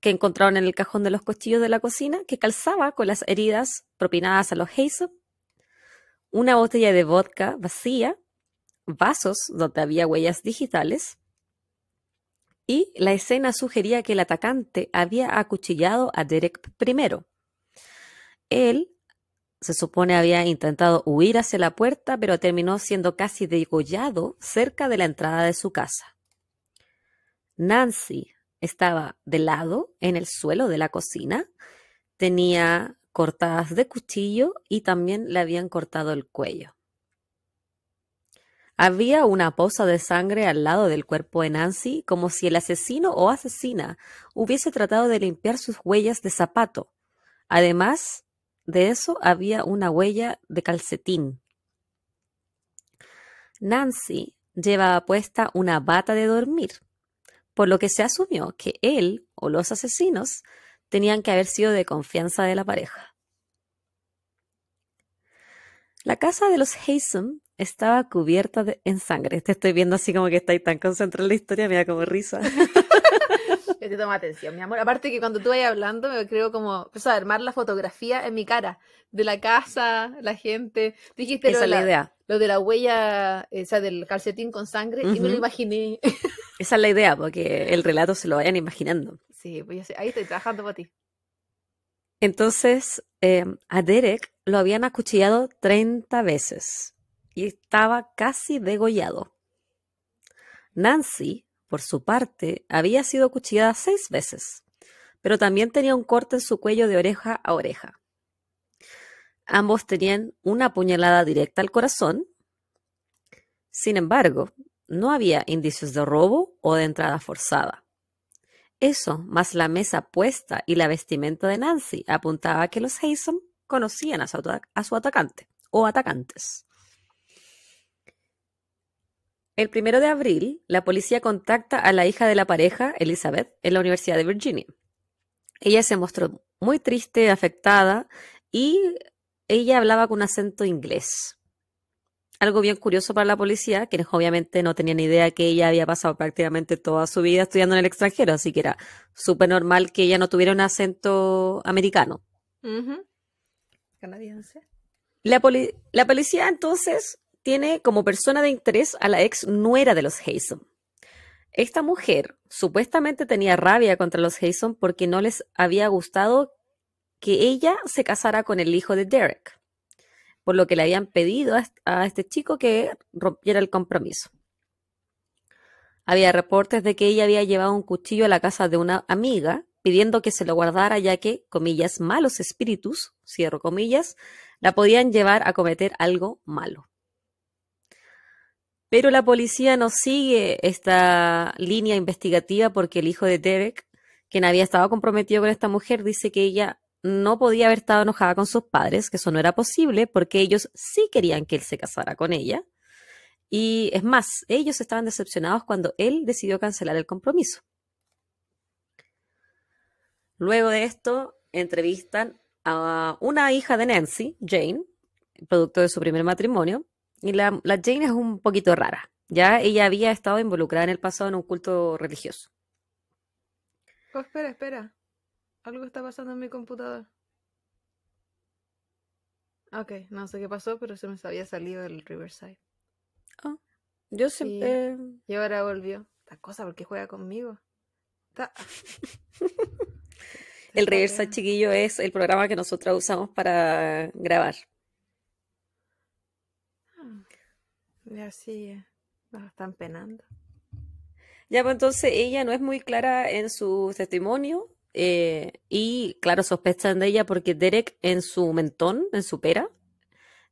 que encontraron en el cajón de los costillos de la cocina que calzaba con las heridas propinadas a los Hazel, una botella de vodka vacía, vasos donde había huellas digitales, y la escena sugería que el atacante había acuchillado a Derek primero. Él, se supone, había intentado huir hacia la puerta, pero terminó siendo casi degollado cerca de la entrada de su casa. Nancy, estaba de lado en el suelo de la cocina, tenía cortadas de cuchillo y también le habían cortado el cuello. Había una poza de sangre al lado del cuerpo de Nancy, como si el asesino o asesina hubiese tratado de limpiar sus huellas de zapato. Además de eso, había una huella de calcetín. Nancy llevaba puesta una bata de dormir, por lo que se asumió que él o los asesinos tenían que haber sido de confianza de la pareja. La casa de los jason estaba cubierta en sangre. Te estoy viendo así como que estáis tan concentrada en la historia, me da como risa. te tomo atención, mi amor. Aparte que cuando tú vayas hablando, me creo como, empezó a armar la fotografía en mi cara, de la casa, la gente. Dijiste lo, de la, huella, eh, o sea, del calcetín con sangre, y me lo imaginé. Esa es la idea, porque el relato se lo vayan imaginando. Sí, pues ahí estoy trabajando para ti. Entonces, em, a Derek lo habían acuchillado 30 veces y estaba casi degollado. Nancy, por su parte, había sido acuchillada seis veces, pero también tenía un corte en su cuello de oreja a oreja. Ambos tenían una puñalada directa al corazón. Sin embargo, no había indicios de robo o de entrada forzada. Eso, más la mesa puesta y la vestimenta de Nancy, apuntaba a que los Jason conocían a su, atacante o atacantes. El primero de abril, la policía contacta a la hija de la pareja, Elizabeth, en la Universidad de Virginia. Ella se mostró muy triste, afectada, y ella hablaba con acento inglés algo bien curioso para la policía, quienes obviamente no tenían idea que ella había pasado prácticamente toda su vida estudiando en el extranjero, así que era súper normal que ella no tuviera un acento americano. Canadiense. La, policía entonces tiene como persona de interés a la ex nuera de los jason Esta mujer supuestamente tenía rabia contra los jason porque no les había gustado que ella se casara con el hijo de Derek por lo que le habían pedido a este chico que rompiera el compromiso. Había reportes de que ella había llevado un cuchillo a la casa de una amiga pidiendo que se lo guardara ya que, comillas, malos espíritus, cierro comillas, la podían llevar a cometer algo malo. Pero la policía no sigue esta línea investigativa porque el hijo de Derek, quien había estado comprometido con esta mujer, dice que ella no podía haber estado enojada con sus padres, que eso no era posible, porque ellos sí querían que él se casara con ella. Y es más, ellos estaban decepcionados cuando él decidió cancelar el compromiso. Luego de esto, entrevistan a una hija de Nancy, Jane, producto de su primer matrimonio. Y la, Jane es un poquito rara. Ya ella había estado involucrada en el pasado en un culto religioso. pues espera, espera. Algo está pasando en mi computadora. Ok, no sé qué pasó, pero se me había salido el Riverside. Oh, yo siempre. Eh, y, ahora volvió. Esta cosa, porque juega conmigo? el Riverside, chiquillo, es el programa que nosotros usamos para grabar. Ah, ya así eh, nos están penando. Ya, pues entonces ella no es muy clara en su testimonio eh, y claro, sospechan de ella porque Derek en su mentón, en su pera,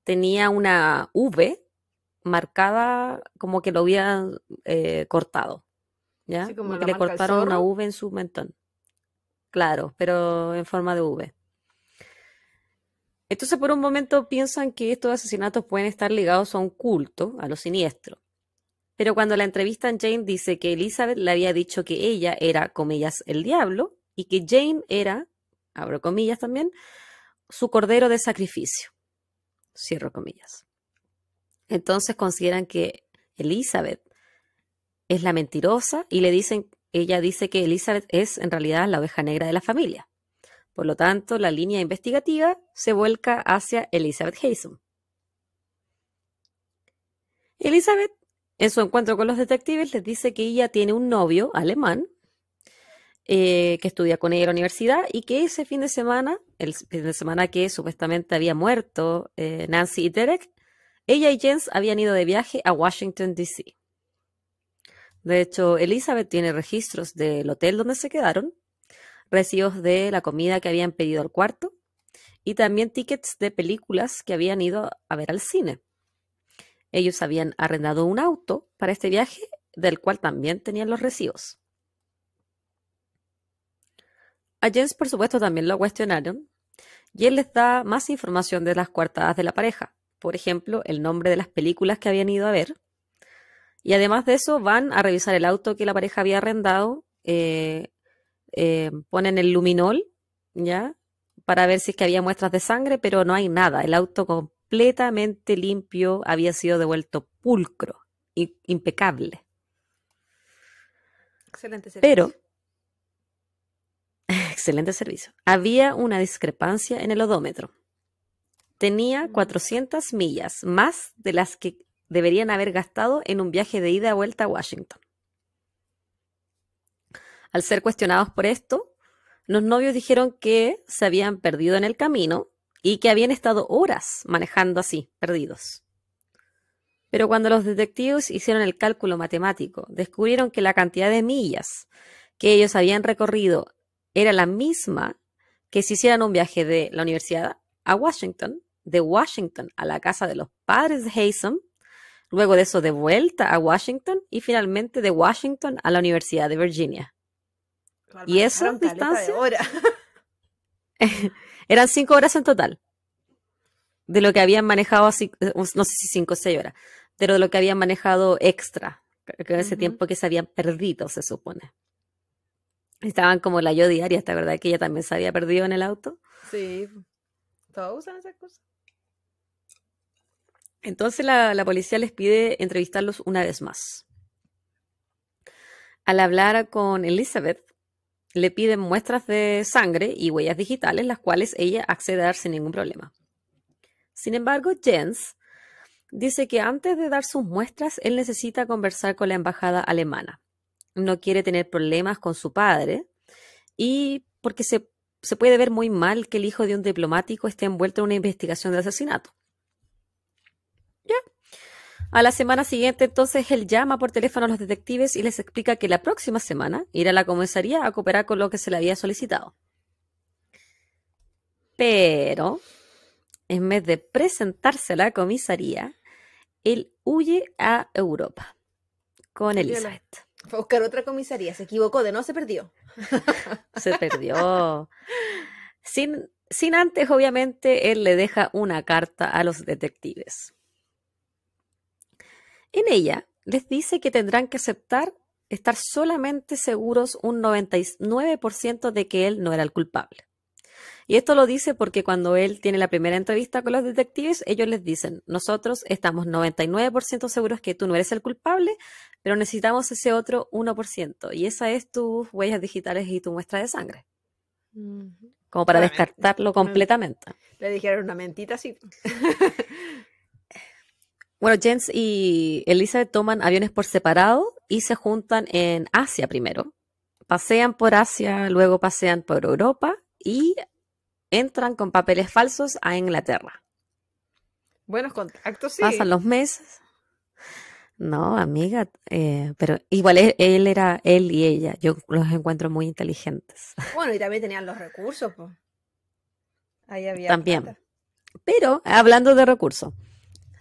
tenía una V marcada como que lo habían eh, cortado. ¿Ya? le cortaron una V en su mentón. Claro, pero en forma de V. Entonces, por un momento piensan que estos asesinatos pueden estar ligados a un culto, a lo siniestro. Pero cuando la entrevistan, Jane dice que Elizabeth le había dicho que ella era, ellas el diablo, y que Jane era, abro comillas también, su cordero de sacrificio. Cierro comillas. Entonces consideran que Elizabeth es la mentirosa y le dicen, ella dice que Elizabeth es en realidad la oveja negra de la familia. Por lo tanto, la línea investigativa se vuelca hacia Elizabeth Hazen. Elizabeth, en su encuentro con los detectives, les dice que ella tiene un novio alemán eh, que estudia con ella en la universidad y que ese fin de semana, el fin de semana que supuestamente había muerto eh, Nancy y Derek, ella y Jens habían ido de viaje a Washington, D.C. De hecho, Elizabeth tiene registros del hotel donde se quedaron, recibos de la comida que habían pedido al cuarto y también tickets de películas que habían ido a ver al cine. Ellos habían arrendado un auto para este viaje, del cual también tenían los recibos. A Jens, por supuesto, también lo cuestionaron y él les da más información de las coartadas de la pareja, por ejemplo, el nombre de las películas que habían ido a ver. Y además de eso, van a revisar el auto que la pareja había arrendado, eh, eh, ponen el luminol, ¿ya? Para ver si es que había muestras de sangre, pero no hay nada. El auto completamente limpio había sido devuelto pulcro, impecable. Excelente Pero Excelente servicio. Había una discrepancia en el odómetro. Tenía 400 mm. millas más de las que deberían haber gastado en un viaje de ida y vuelta a Washington. Al ser cuestionados por esto, los novios dijeron que se habían perdido en el camino y que habían estado horas manejando así, perdidos. Pero cuando los detectives hicieron el cálculo matemático, descubrieron que la cantidad de millas que ellos habían recorrido era la misma que si hicieran un viaje de la universidad a Washington, de Washington a la casa de los padres de Hazen, luego de eso de vuelta a Washington y finalmente de Washington a la Universidad de Virginia. y esa distancia eran cinco horas en total de lo que habían manejado, así, eh, no sé si cinco o seis horas, pero de lo que habían manejado extra, que ese tiempo que se habían perdido, se supone. Estaban como la yo diaria, ¿está verdad que ella también se había perdido en el auto? Sí, todos usan esas cosas. Entonces la, la, policía les pide entrevistarlos una vez más. Al hablar con Elizabeth, le piden muestras de sangre y huellas digitales, las cuales ella accede a dar sin ningún problema. Sin embargo, Jens dice que antes de dar sus muestras, él necesita conversar con la embajada alemana no quiere tener problemas con su padre y porque se, puede ver muy mal que el hijo de un diplomático esté envuelto en una investigación de asesinato. Ya. A la semana siguiente, entonces, él llama por teléfono a los detectives y les explica que la próxima semana irá a la comisaría a cooperar con lo que se le había solicitado. Pero, en vez de presentarse a la comisaría, él huye a Europa con Elizabeth. Fue a buscar otra comisaría, se equivocó de no, se perdió. se perdió. Sin, sin antes, obviamente, él le deja una carta a los detectives. En ella les dice que tendrán que aceptar estar solamente seguros un 99% de que él no era el culpable. Y esto lo dice porque cuando él tiene la primera entrevista con los detectives, ellos les dicen, nosotros estamos 99% seguros que tú no eres el culpable, pero necesitamos ese otro 1%, y esa es tus huellas digitales y tu muestra de sangre. Como para descartarlo completamente. Le dijeron una mentita sí. Bueno, Jens y Elizabeth toman aviones por separado y se juntan en Asia primero. Pasean por Asia, luego pasean por Europa y entran con papeles falsos a Inglaterra. Buenos contactos, sí. Pasan los meses. No, amiga, eh, pero igual e, él, era él y ella. Yo los encuentro muy inteligentes. Bueno, y también tenían los recursos, pues. Ahí había. También. Pero, hablando de recursos,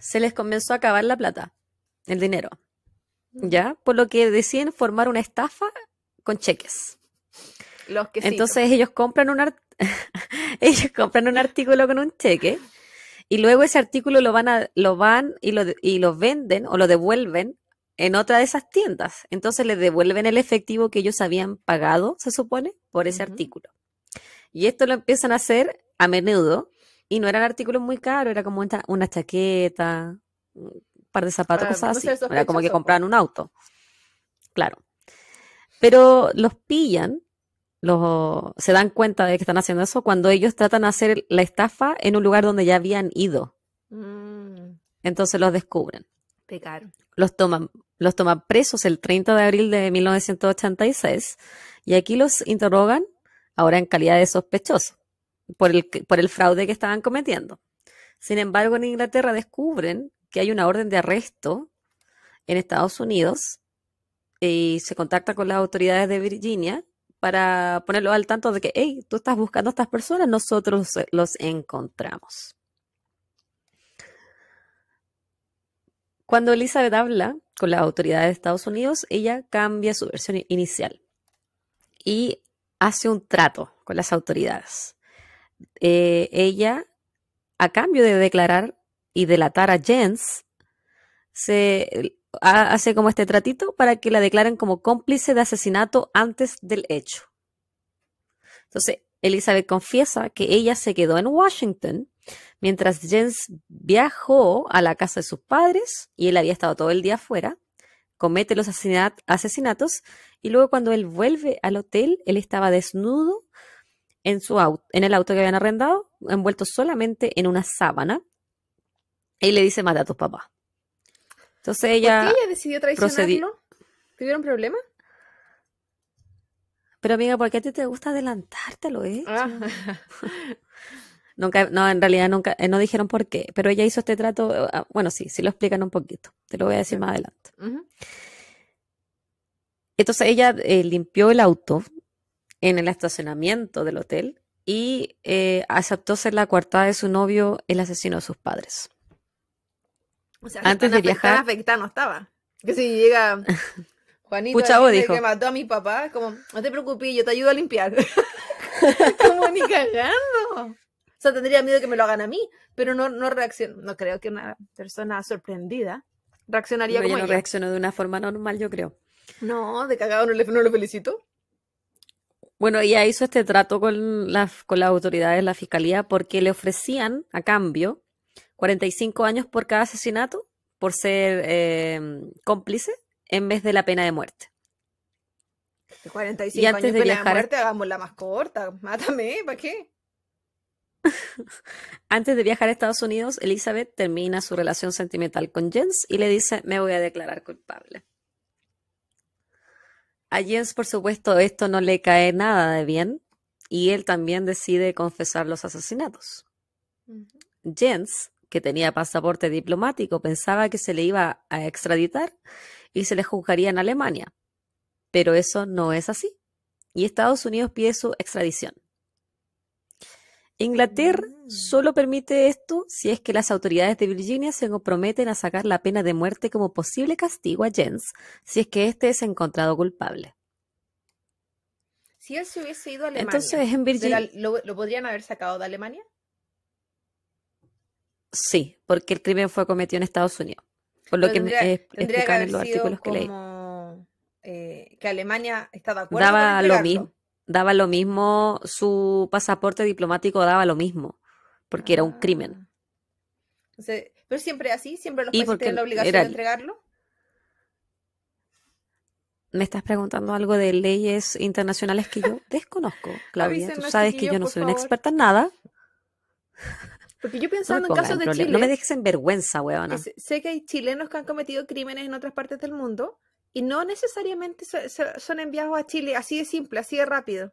se les comenzó a acabar la plata, el dinero. Mm. ¿Ya? Por lo que deciden formar una estafa con cheques. Los que Entonces ellos compran un ellos compran un artículo con un cheque y luego ese artículo lo van a, lo van y lo, y lo venden o lo devuelven en otra de esas tiendas. Entonces les devuelven el efectivo que ellos habían pagado, se supone, por ese artículo. Y esto lo empiezan a hacer a menudo. Y no eran artículos muy caros, era como una, chaqueta, un par de zapatos, cosas así. Era como que compraban un auto. Claro. Pero los pillan los, se dan cuenta de que están haciendo eso cuando ellos tratan de hacer la estafa en un lugar donde ya habían ido. Mm. Entonces los descubren. Los toman, los toman presos el 30 de abril de 1986 y aquí los interrogan ahora en calidad de sospechosos por el, por el fraude que estaban cometiendo. Sin embargo, en Inglaterra descubren que hay una orden de arresto en Estados Unidos y se contacta con las autoridades de Virginia para ponerlo al tanto de que, hey, tú estás buscando a estas personas, nosotros eh, los encontramos. Cuando Elizabeth habla con la autoridad de Estados Unidos, ella cambia su versión inicial y hace un trato con las autoridades. Eh, ella, a cambio de declarar y delatar a Jens, se, hace como este tratito para que la declaren como cómplice de asesinato antes del hecho. Entonces, Elizabeth confiesa que ella se quedó en Washington mientras Jens viajó a la casa de sus padres y él había estado todo el día afuera, comete los asesinatos y luego cuando él vuelve al hotel, él estaba desnudo en, su auto, en el auto que habían arrendado, envuelto solamente en una sábana. Y le dice, mata a tus papás. Entonces ella. ¿Por qué ella decidió traicionarlo? ¿Tuvieron problema? Pero amiga, ¿por qué a ti te gusta adelantártelo, eh? ah. nunca, no, en realidad nunca, eh, no dijeron por qué, pero ella hizo este trato, eh, ah, bueno, sí, sí lo explican un poquito, te lo voy a decir más adelante. Entonces ella limpió el auto en el estacionamiento del hotel y aceptó ser la coartada de su novio, el asesino de sus padres. O sea, antes de viajar. afectada no estaba. Que si llega Juanito que mató a mi papá, como, no te preocupes, yo te ayudo a limpiar. como ni cagando. O sea, tendría miedo que me lo hagan a mí, pero no, no reacciono. No creo que una persona sorprendida reaccionaría como reaccionó de una forma normal, yo creo. No, de cagado no, le, lo felicito. Bueno, ella hizo este trato con las, con las autoridades, la fiscalía, porque le ofrecían a cambio 45 años por cada asesinato por ser em, cómplice en vez de la pena de muerte. 45 este antes años de pena de muerte, más corta, mátame, ¿para qué? antes de viajar a Estados Unidos, Elizabeth termina su relación sentimental con Jens y le dice, me voy a declarar culpable. A Jens, por supuesto, esto no le cae nada de bien y él también decide confesar los asesinatos. Jens que tenía pasaporte diplomático, pensaba que se le iba a extraditar y se le juzgaría en Alemania. Pero eso no es así. Y Estados Unidos pide su extradición. Inglaterra mm. solo permite esto si es que las autoridades de Virginia se comprometen a sacar la pena de muerte como posible castigo a Jens, si es que éste es encontrado culpable. Si él se hubiese ido a Alemania, Entonces, en ¿lo podrían haber sacado de Alemania? Sí, porque el crimen fue cometido en Estados Unidos. Por lo que me en los artículos que leí. Eh, que Alemania estaba acuerdo. Daba lo mismo. Daba lo mismo, su pasaporte diplomático daba lo mismo, porque era un ah. crimen. pero siempre así, siempre los países tienen la obligación de entregarlo. Me estás preguntando algo de leyes internacionales que yo desconozco, Claudia. Tú sabes que yo no soy una experta en nada. Porque yo pensando en casos de Chile. No me dejes en vergüenza, sé que hay chilenos que han cometido crímenes en otras partes del mundo y no necesariamente son enviados a Chile así de simple, así de rápido.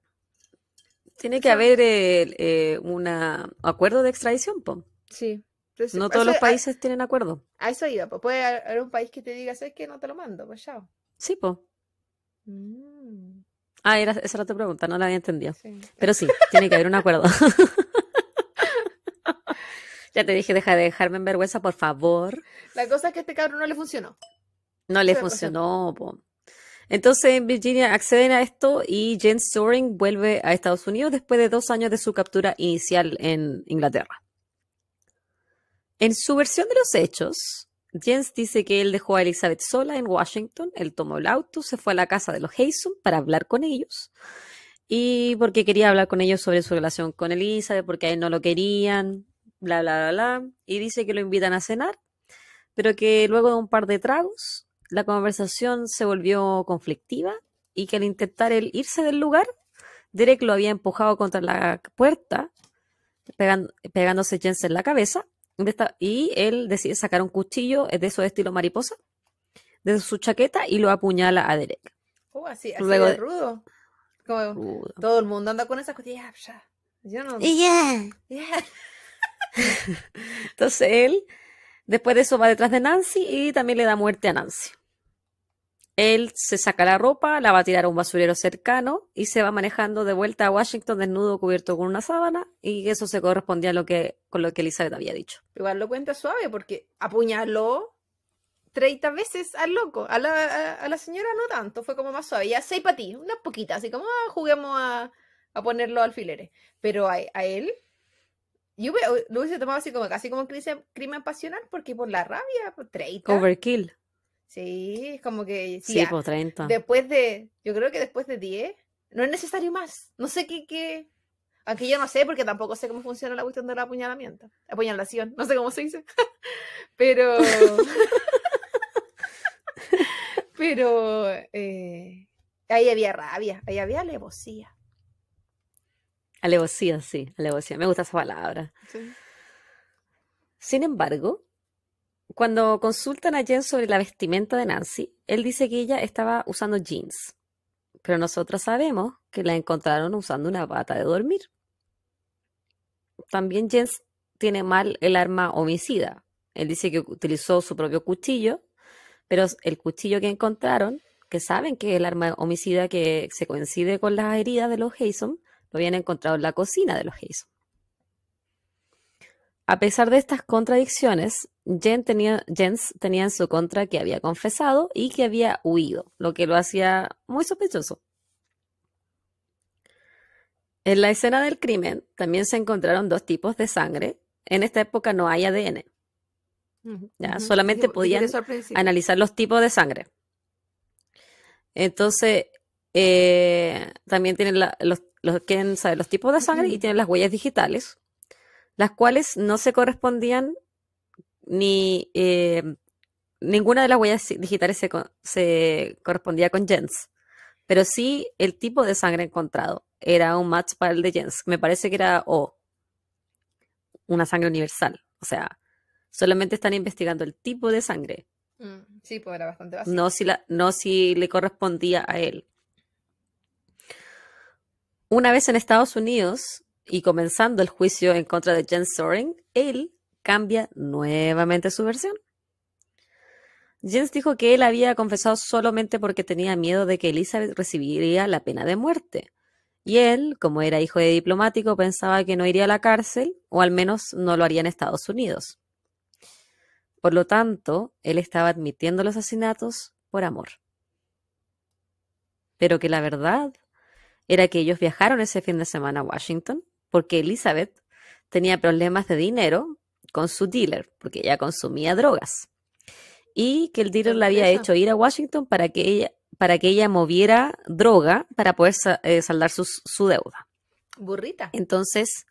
Tiene que haber eh, un acuerdo de extradición, po. Sí. no todos los países tienen acuerdo. A eso iba, pues puede haber un país que te diga, ¿sabes que No te lo mando, pues chao. Sí, po. Mm. Ah, esa era tu pregunta, no la había entendido. Pero sí, tiene que haber un acuerdo. Ya te dije, deja de dejarme en vergüenza, por favor. La cosa es que este cabrón no le funcionó. No le funcionó, Entonces en Virginia acceden a esto y Jens Soring vuelve a Estados Unidos después de dos años de su captura inicial en Inglaterra. En su versión de los hechos, Jens dice que él dejó a Elizabeth sola en Washington, él tomó el auto, se fue a la casa de los Jason para hablar con ellos y porque quería hablar con ellos sobre su relación con Elizabeth, porque a él no lo querían, bla, bla, bla, y dice que lo invitan a cenar, pero que luego de un par de tragos la conversación se volvió conflictiva y que al intentar el irse del lugar, Derek lo había empujado contra la puerta, pegándose Jensen en la cabeza, y él decide sacar un cuchillo eh, de su estilo mariposa de su chaqueta y lo apuñala a Derek. Oh, así, de rudo. Todo el mundo anda con esas ya. Entonces él, después de eso, va detrás de Nancy y también le da muerte a Nancy. Él se saca la ropa, la va a tirar a un basurero cercano y se va manejando de vuelta a Washington desnudo cubierto con una sábana y eso se correspondía a lo que, con lo que Elizabeth había dicho. Igual lo cuenta suave porque apuñaló 30 veces al loco, a la, señora no tanto, fue como más suave, ya seis para ti, unas poquitas, así como ah, juguemos a, a ponerlo alfileres, pero a él yo uh, lo hubiese tomado así como casi como un crimen, pasional, porque por la rabia, por 30. Overkill. Sí, es como que. Sí, por 30. Después de. Yo creo que después de 10, no es necesario más. No sé qué. qué... Aquí yo no sé, porque tampoco sé cómo funciona la cuestión del apuñalamiento. Apuñalación, no sé cómo se dice. Pero. Pero. Eh, ahí había rabia, ahí había alevosía. Alevosía, sí, alevosía. Me gusta esa palabra. Sin embargo, cuando consultan a Jens sobre la vestimenta de Nancy, él dice que ella estaba usando jeans. Pero nosotros sabemos que la encontraron usando una bata de dormir. También Jens tiene mal el arma homicida. Él dice que utilizó su propio cuchillo, pero el cuchillo que encontraron, que saben que es el arma homicida que se coincide con las heridas de los Jason, lo habían encontrado en la cocina de los Jason. A pesar de estas contradicciones, Jens tenía en su contra que había confesado y que había huido, lo que lo hacía muy sospechoso. En la escena del crimen también se encontraron dos tipos de sangre. En esta época no hay ADN. Solamente podían analizar los tipos de sangre. Entonces, eh, también tienen los, los tipos de sangre y tienen las huellas digitales, las cuales no se correspondían ni eh, ninguna de las huellas digitales se, correspondía con Jens. Pero sí el tipo de sangre encontrado era un match para el de Jens. Me parece que era O. Una sangre universal. O sea, solamente están investigando el tipo de sangre. Mm, sí, pues bastante No si, no si le correspondía a él una vez en Estados Unidos y comenzando el juicio en contra de Jens Soren, él cambia nuevamente su versión. Jens dijo que él había confesado solamente porque tenía miedo de que Elizabeth recibiría la pena de muerte. Y él, como era hijo de diplomático, pensaba que no iría a la cárcel, o al menos no lo haría en Estados Unidos. Por lo tanto, él estaba admitiendo los asesinatos por amor. Pero que la verdad era que ellos viajaron ese fin de semana a Washington porque Elizabeth tenía problemas de dinero con su dealer, porque ella consumía drogas. Y que el dealer la había hecho ir a Washington para que ella, para que ella moviera droga para poder eh, saldar su, deuda. Burrita. Entonces,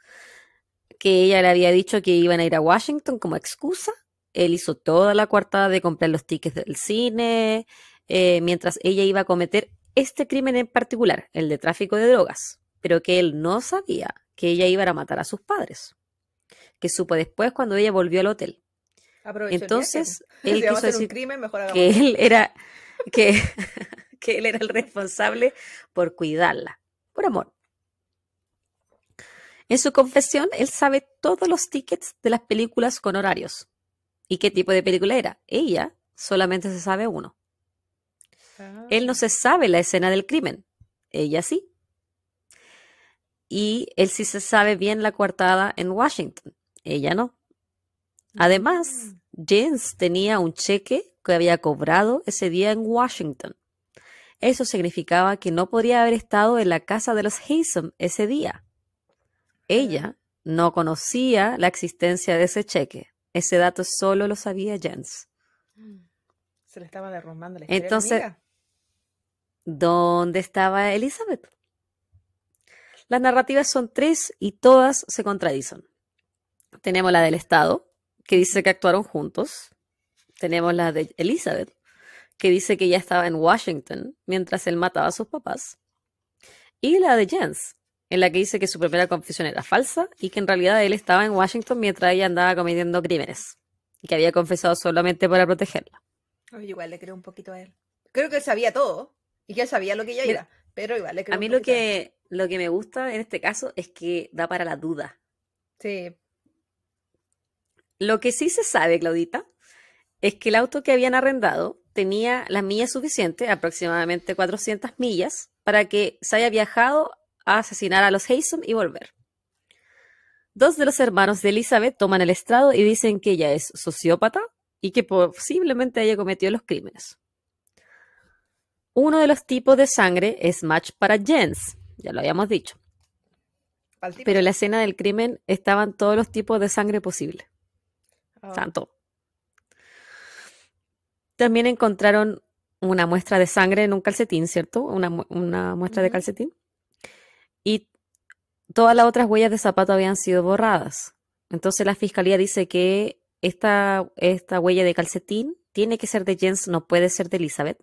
que ella le había dicho que iban a ir a Washington como excusa. Él hizo toda la cuartada de comprar los tickets del cine, eh, mientras ella iba a cometer este crimen en particular, el de tráfico de drogas, pero que él no sabía que ella iba a matar a sus padres, que supo después cuando ella volvió al hotel. Entonces, pues. él quiso decir que él era que él era el responsable por cuidarla, por amor. En su confesión, él sabe todos los tickets de las películas con horarios. ¿Y qué tipo de película era? Ella solamente se sabe uno. Él no se sabe la escena del crimen, ella sí. Y él sí se sabe bien la coartada en Washington, ella no. Además, mm. Jens tenía un cheque que había cobrado ese día en Washington. Eso significaba que no podría haber estado en la casa de los jason ese día. Ella no conocía la existencia de ese cheque. Ese dato solo lo sabía Jens. Mm. Se le estaba derrumbando la Entonces, ¿Dónde estaba Elizabeth? Las narrativas son tres y todas se contradicen. Tenemos la del Estado, que dice que actuaron juntos. Tenemos la de Elizabeth, que dice que ella estaba en Washington mientras él mataba a sus papás. Y la de Jens, en la que dice que su primera confesión era falsa y que en realidad él estaba en Washington mientras ella andaba cometiendo crímenes y que había confesado solamente para protegerla. igual le creo un poquito a él. Creo que él sabía todo. Y que sabía lo que ella era, pero igual A mí lo que, lo que me gusta en este caso es que da para la duda. Sí. Lo que sí se sabe, Claudita, es que el auto que habían arrendado tenía las millas suficientes, aproximadamente 400 millas, para que se haya viajado a asesinar a los jason y volver. Dos de los hermanos de Elizabeth toman el estrado y dicen que ella es sociópata y que posiblemente haya cometido los crímenes. Uno de los tipos de sangre es match para Jens, ya lo habíamos dicho. Pero en la escena del crimen estaban todos los tipos de sangre posible. Ah. tanto. Santo. También encontraron una muestra de sangre en un calcetín, ¿cierto? Una, muestra de calcetín. Y todas las otras huellas de zapato habían sido borradas. Entonces la fiscalía dice que esta, esta huella de calcetín tiene que ser de Jens, no puede ser de Elizabeth.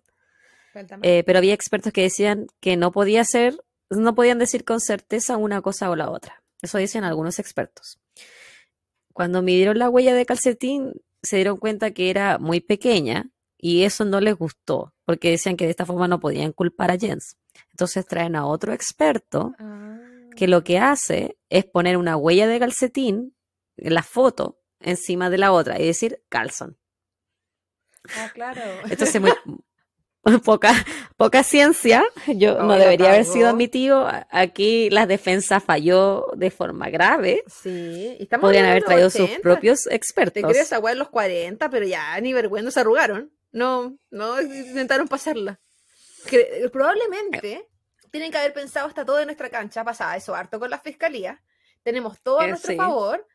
Eh, pero había expertos que decían que no podía ser, no podían decir con certeza una cosa o la otra. Eso dicen algunos expertos. Cuando midieron la huella de calcetín, se dieron cuenta que era muy pequeña y eso no les gustó, porque decían que de esta forma no podían culpar a Jens. Entonces traen a otro experto ah. que lo que hace es poner una huella de calcetín, la foto, encima de la otra y decir calzón. Ah, claro. Entonces, muy, poca, poca ciencia, yo no, debería haber sido mi tío. Aquí la defensa falló de forma grave. Sí, podrían haber traído sus propios expertos. Te crees agua de los 40, pero ya ni vergüenza se arrugaron. No, no intentaron pasarla. probablemente tienen que haber pensado hasta todo en nuestra cancha pasada, eso harto con la fiscalía. Tenemos todo a eh, nuestro favor.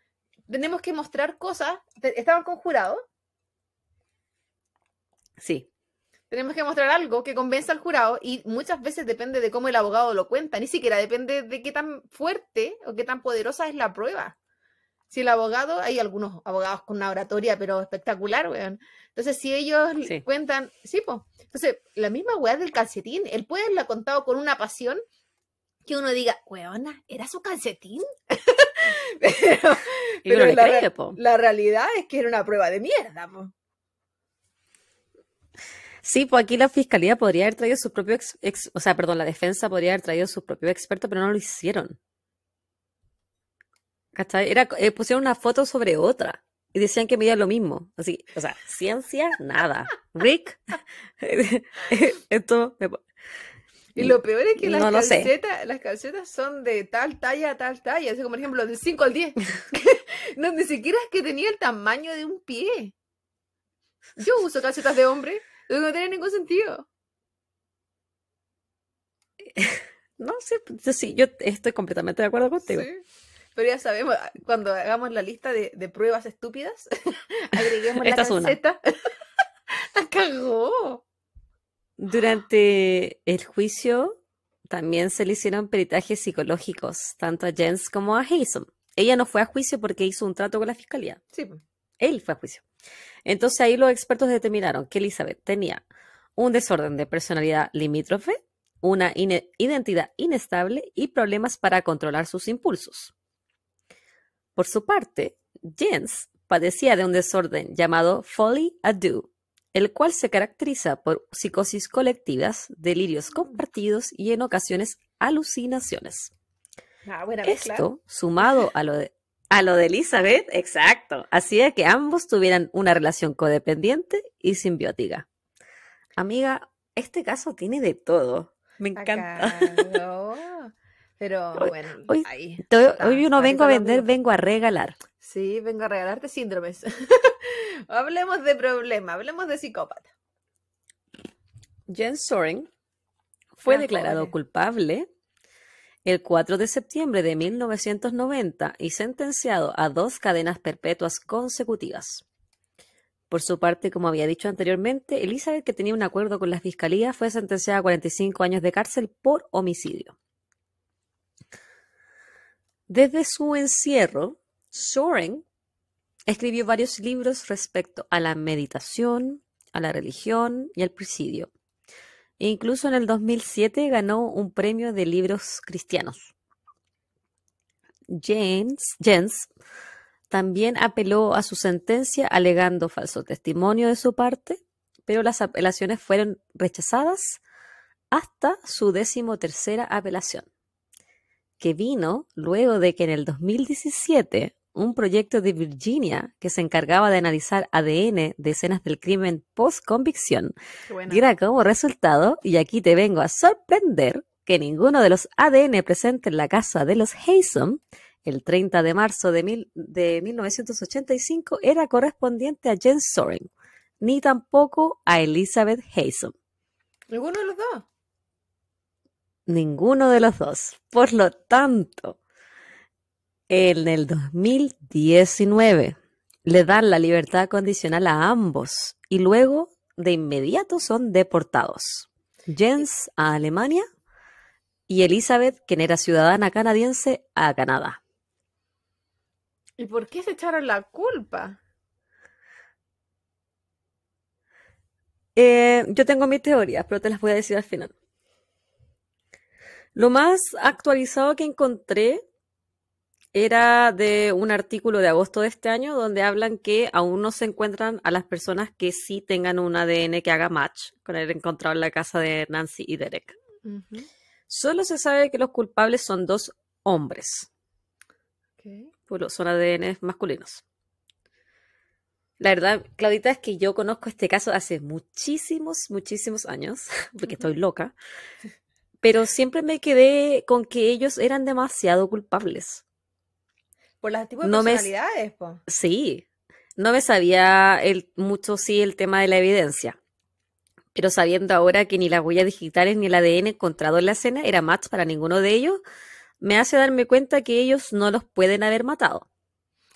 Tenemos que mostrar cosas. ¿Estaban conjurados? Sí, tenemos que mostrar algo que convenza al jurado y muchas veces depende de cómo el abogado lo cuenta, ni siquiera depende de qué tan fuerte o qué tan poderosa es la prueba. Si el abogado, hay algunos abogados con una oratoria, pero espectacular, weón. Entonces, si ellos cuentan, sí, pues. Entonces, la misma weá del calcetín, él puede ha contado con una pasión que uno diga, weona, ¿era su calcetín? pero, la, la, realidad es que era una prueba de mierda, po. Sí, pues aquí la fiscalía podría haber traído su propio ex, o sea, perdón, la defensa podría haber traído su propio experto, pero no lo hicieron. Era, eh, pusieron una foto sobre otra y decían que medía lo mismo. Así, o sea, ciencia, nada. Rick, esto Y lo peor es que las, calcetas, las calcetas son de tal talla a tal talla. Así como, por ejemplo, de 5 al 10. no, ni siquiera es que tenía el tamaño de un pie. Yo uso calcetas de hombre no tiene ningún sentido. No sé, sí, yo estoy completamente de acuerdo contigo. Pero ya sabemos, ah, cuando hagamos la lista de, pruebas estúpidas, agreguemos la calceta. cagó! Durante el juicio también se le hicieron peritajes psicológicos, tanto a Jens como a Hazel. Ella no fue a juicio porque hizo un trato con la fiscalía. Sí. Pues. Él fue a juicio. Entonces ahí los expertos determinaron que Elizabeth tenía un desorden de personalidad limítrofe, una identidad inestable y problemas para controlar sus impulsos. Por su parte, Jens padecía de un desorden llamado folly ado, el cual se caracteriza por psicosis colectivas, delirios compartidos y en ocasiones alucinaciones. Ah, Esto, sumado a lo de a lo de Elizabeth, exacto. Hacía que ambos tuvieran una relación codependiente y simbiótica. Amiga, este caso tiene de todo. Me encanta. Pero bueno, hoy, ahí, hoy uno vengo a vender, vengo a regalar. Sí, vengo a regalarte síndromes. hablemos de problema, hablemos de psicópata. Jen Soren fue declarado culpable el 4 de septiembre de 1990 y sentenciado a dos cadenas perpetuas consecutivas. Por su parte, como había dicho anteriormente, Elizabeth, que tenía un acuerdo con la Fiscalía, fue sentenciada a 45 años de cárcel por homicidio. Desde su encierro, Soren escribió varios libros respecto a la meditación, a la religión y al presidio incluso en el 2007 ganó un premio de libros cristianos. James Jens también apeló a su sentencia alegando falso testimonio de su parte, pero las apelaciones fueron rechazadas hasta su decimotercera apelación, que vino luego de que en el 2017 un proyecto de Virginia que se encargaba de analizar ADN de escenas del crimen post-convicción. como resultado, y aquí te vengo a sorprender, que ninguno de los ADN presentes en la casa de los Haysom el 30 de marzo de, 1985 era correspondiente a Jen Soren, ni tampoco a Elizabeth jason ¿Ninguno de los dos? Ninguno de los dos. Por lo tanto, en el 2019 le dan la libertad condicional a ambos y luego de inmediato son deportados. Jens a Alemania y Elizabeth, quien era ciudadana canadiense, a Canadá. ¿Y por qué se echaron la culpa? Eh, yo tengo mis teorías, pero te las voy a decir al final. Lo más actualizado que encontré era de un artículo de agosto de este año donde hablan que aún no se encuentran a las personas que sí tengan un ADN que haga match con el encontrado en la casa de Nancy y Derek. Solo se sabe que los culpables son dos hombres. Okay. Pues son ADN masculinos. La verdad, Claudita, es que yo conozco este caso hace muchísimos, muchísimos años, porque estoy loca, pero siempre me quedé con que ellos eran demasiado culpables. Por las tipos de no personalidades, Sí, no me sabía mucho, sí, el tema de la evidencia. Pero sabiendo ahora que ni las huellas digitales ni el ADN encontrado en la escena era match para ninguno de ellos, me hace darme cuenta que ellos no los pueden haber matado.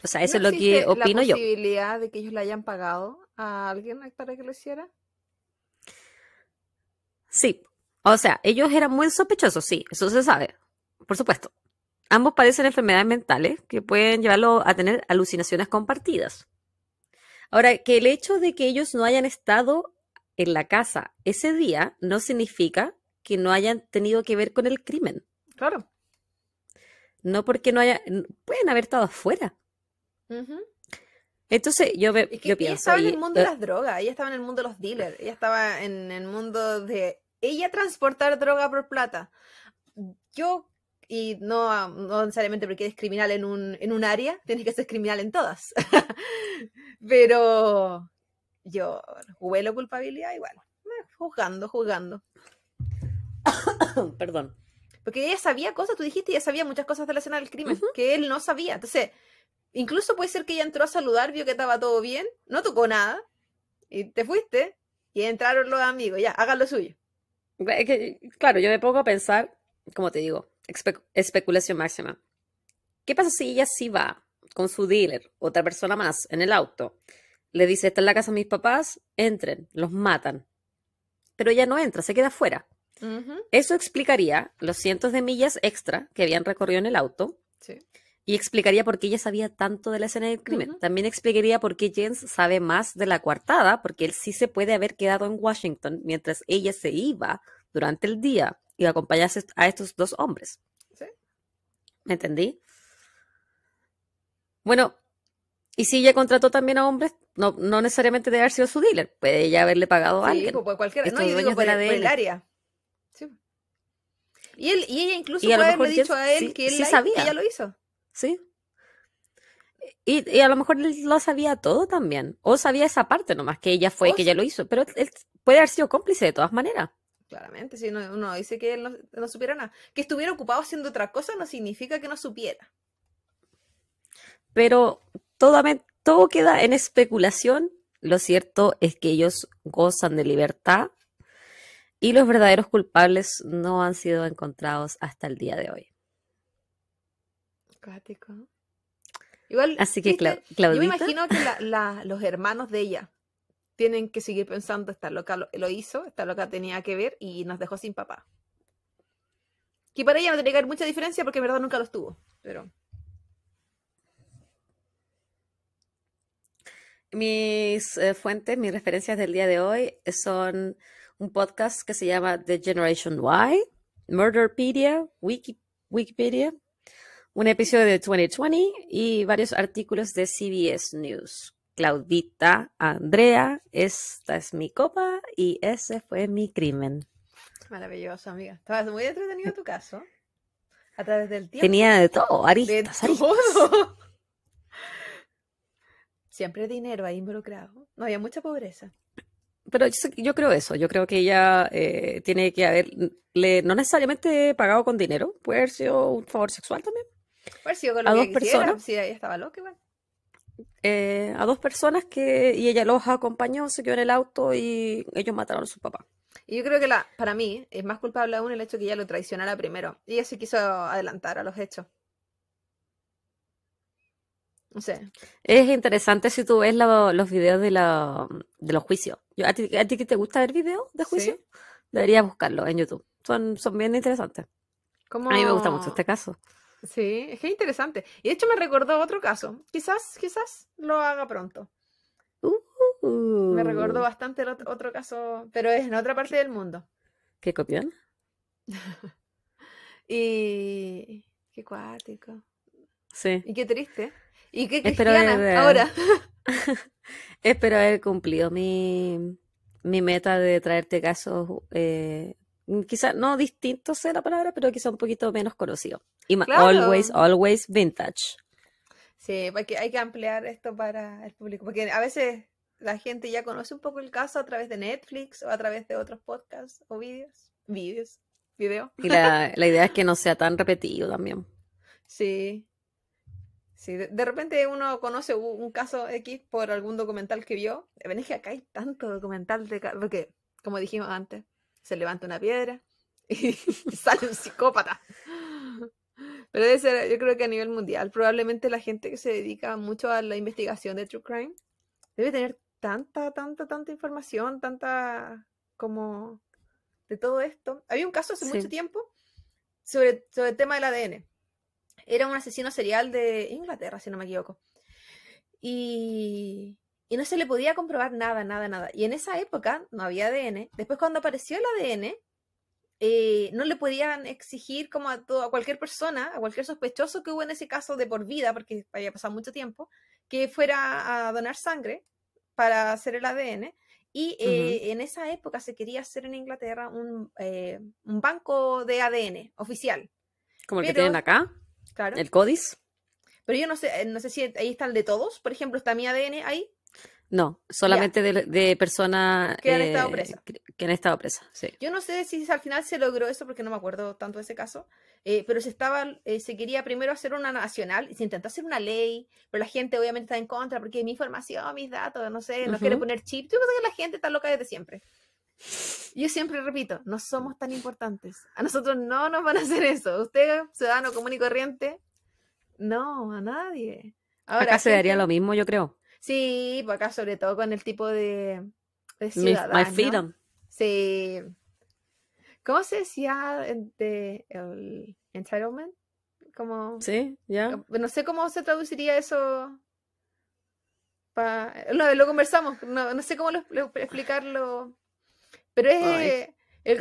O sea, eso es lo que opino yo. ¿La posibilidad de que ellos le hayan pagado a alguien para que lo hiciera? Sí. O sea, ellos eran muy sospechosos, sí, eso se sabe, por supuesto. Ambos padecen enfermedades mentales que pueden llevarlo a tener alucinaciones compartidas. Ahora, que el hecho de que ellos no hayan estado en la casa ese día no significa que no hayan tenido que ver con el crimen. Claro. No porque no haya. Pueden haber estado afuera. Entonces, yo, pienso. Ella estaba en el mundo de las drogas, ella estaba en el mundo de los dealers, ella estaba en el mundo de. Ella transportar droga por plata. Yo y no, ah, no necesariamente porque eres criminal en un, en un área, tienes que ser criminal en todas. Pero yo jugué la culpabilidad igual, juzgando, juzgando. Perdón. Porque ella sabía cosas, tú dijiste, ella sabía muchas cosas relacionadas al crimen, del crimen, que él no sabía. Entonces, incluso puede ser que ella entró a saludar, vio que estaba todo bien, no tocó nada, y te fuiste, y entraron los amigos, ya, hagan lo suyo. Claro, yo me pongo a pensar, como te digo, especulación máxima. ¿Qué pasa si ella sí va con su dealer, otra persona más, en el auto? Le dice, está en la casa de mis papás, entren, los matan. Pero ella no entra, se queda fuera. Eso explicaría los cientos de millas extra que habían recorrido en el auto. Y explicaría por qué ella sabía tanto de la escena del crimen. También explicaría por qué Jens sabe más de la coartada, porque él sí se puede haber quedado en Washington mientras ella se iba durante el día y acompañase a estos dos hombres. ¿Sí? ¿Me entendí? Bueno, y si ella contrató también a hombres, no, no necesariamente debe haber sido su dealer, puede ella haberle pagado a alguien. Pues, pues cualquiera, no, digo por, el, área. Sí. Y, él, y ella incluso lo puede dicho a él que él sabía. lo hizo. Sí. Y, a lo mejor él lo sabía todo también. O sabía esa parte nomás, que ella fue, que ella lo hizo. Pero él puede haber sido cómplice de todas maneras. Claramente, si uno, dice que él no, supiera nada. Que estuviera ocupado haciendo otra cosa no significa que no supiera. Pero todo, todo queda en especulación. Lo cierto es que ellos gozan de libertad y los verdaderos culpables no han sido encontrados hasta el día de hoy. Cático. Igual, Así que, Yo me imagino que los hermanos de ella tienen que seguir pensando, esta loca lo, hizo, esta loca tenía que ver y nos dejó sin papá. Y para ella no tiene que haber mucha diferencia porque en verdad nunca lo estuvo, pero... Mis eh, fuentes, mis referencias del día de hoy son un podcast que se llama The Generation Y, Murderpedia, Wikipedia, un episodio de 2020 y varios artículos de CBS News. Claudita Andrea. Esta es mi copa y ese fue mi crimen. Maravilloso, amiga. Estabas muy entretenido tu caso. A través del tiempo. Tenía de todo, aristas, Siempre dinero ahí involucrado. No había mucha pobreza. Pero yo, creo eso, yo creo que ella eh, tiene que haber no necesariamente pagado con dinero, puede haber sido un favor sexual también. Puede haber con lo que dos quisiera, personas. si ella estaba loca igual. Eh, a dos personas que, y ella los acompañó, se quedó en el auto y ellos mataron a su papá. Y yo creo que la, para mí es más culpable aún el hecho que ella lo traicionara primero. Y ella quiso adelantar a los hechos. No sé. Es interesante si tú ves los videos de, los juicios. ¿a, ti, que te gusta ver videos de juicio? Deberías buscarlos en YouTube. Son, son bien interesantes. A mí me gusta mucho este caso. Sí, es que interesante. Y de hecho me recordó otro caso. Quizás, quizás lo haga pronto. Me recordó uh. bastante otro caso, pero es en otra parte del mundo. ¿Qué copión? y qué cuático. Sí. Y qué triste. Y qué cristiana ahora. Espero haber cumplido mi, mi meta de traerte casos eh, Mm, quizá no distinto sea la palabra, pero quizá un poquito menos conocido. always, always vintage. Sí, porque hay que ampliar esto para el público, porque a veces la gente ya conoce un poco el caso a través de Netflix o a través de otros podcasts o vídeos. Vídeos, video. Y la, idea es que no sea tan repetido también. Sí. Sí, de, repente uno conoce un, caso X por algún documental que vio. Ven es que acá hay tanto documental de porque como dijimos antes, se levanta una piedra y sale un psicópata. Pero debe ser, yo creo que a nivel mundial, probablemente la gente que se dedica mucho a la investigación de True Crime debe tener tanta, tanta, tanta información, tanta como de todo esto. Había un caso hace mucho tiempo sobre, sobre el tema del ADN. Era un asesino serial de Inglaterra, si no me equivoco. Y y no se le podía comprobar nada, nada, nada. Y en esa época no había ADN. Después cuando apareció el ADN, eh, no le podían exigir como a, todo, a cualquier persona, a cualquier sospechoso que hubo en ese caso de por vida, porque había pasado mucho tiempo, que fuera a donar sangre para hacer el ADN. Y eh, en esa época se quería hacer en Inglaterra un, eh, un banco de ADN oficial. Como el que tienen acá, el CODIS. Pero yo no sé, no sé si ahí está el de todos. Por ejemplo, está mi ADN ahí. No, solamente de, personas eh, que han estado presas. Que, han estado Yo no sé si al final se logró eso, porque no me acuerdo tanto de ese caso, eh, pero se estaba, eh, se quería primero hacer una nacional y se intentó hacer una ley, pero la gente obviamente está en contra porque mi información, mis datos, no sé, no quiere poner chip. Yo creo que la gente está loca desde siempre. Yo siempre repito, no somos tan importantes. A nosotros no nos van a hacer eso. Usted, ciudadano común y corriente, no, a nadie. Ahora, Acá se daría lo mismo, yo creo. Sí, pues acá sobre todo con el tipo de, ciudadano. My, freedom. Sí. ¿Cómo se decía de el entitlement? sí, ya. No sé cómo se traduciría eso. No, lo conversamos, no, sé cómo explicarlo. Pero es,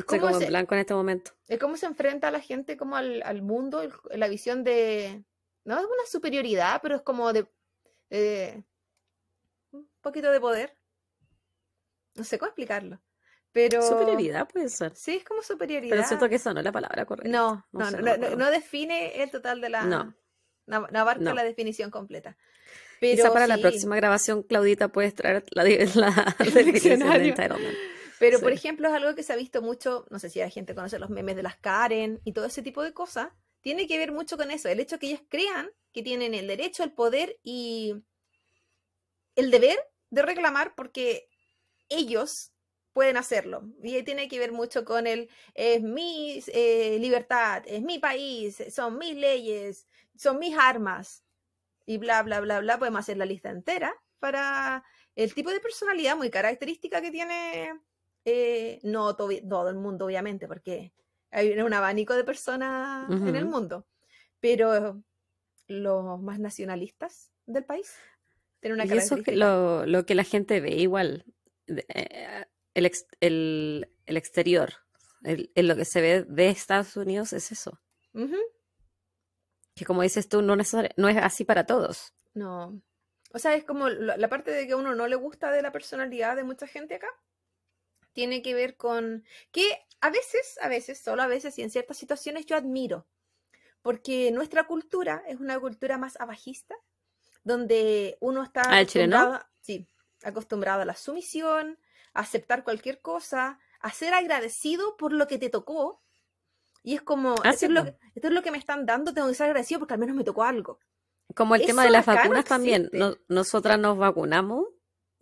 como se, en blanco en este momento. Es cómo se enfrenta a la gente como al, mundo, la visión de. No es una superioridad, pero es como de poquito de poder. No sé cómo explicarlo. Pero... Superioridad puede ser. Sí, es como superioridad. Pero cierto que eso no es la palabra correcta. No, no, define el total de la... No. No, abarca la definición completa. Quizá para la próxima grabación, Claudita, puedes traer la, definición de Pero, por ejemplo, es algo que se ha visto mucho, no sé si la gente conoce los memes de las Karen y todo ese tipo de cosas, tiene que ver mucho con eso, el hecho que ellas crean que tienen el derecho, el poder y el deber de reclamar porque ellos pueden hacerlo. Y tiene que ver mucho con el, es mi eh, libertad, es mi país, son mis leyes, son mis armas, y bla, bla, bla, bla. Podemos hacer la lista entera para el tipo de personalidad muy característica que tiene, eh, no todo, el mundo, obviamente, porque hay un abanico de personas en el mundo, pero los más nacionalistas del país y eso es lo, que la gente ve igual. Eh, el, exterior, el, lo que se ve de Estados Unidos es eso. Que como dices tú, no, no es así para todos. No. O sea, es como la parte de que a uno no le gusta de la personalidad de mucha gente acá. Tiene que ver con que a veces, a veces, solo a veces y en ciertas situaciones yo admiro. Porque nuestra cultura es una cultura más abajista donde uno está acostumbrado, a la sumisión, a aceptar cualquier cosa, a ser agradecido por lo que te tocó. Y es como, ah, esto, es lo, que me están dando, tengo que ser agradecido porque al menos me tocó algo. Como el tema de las vacunas también. nosotras nos vacunamos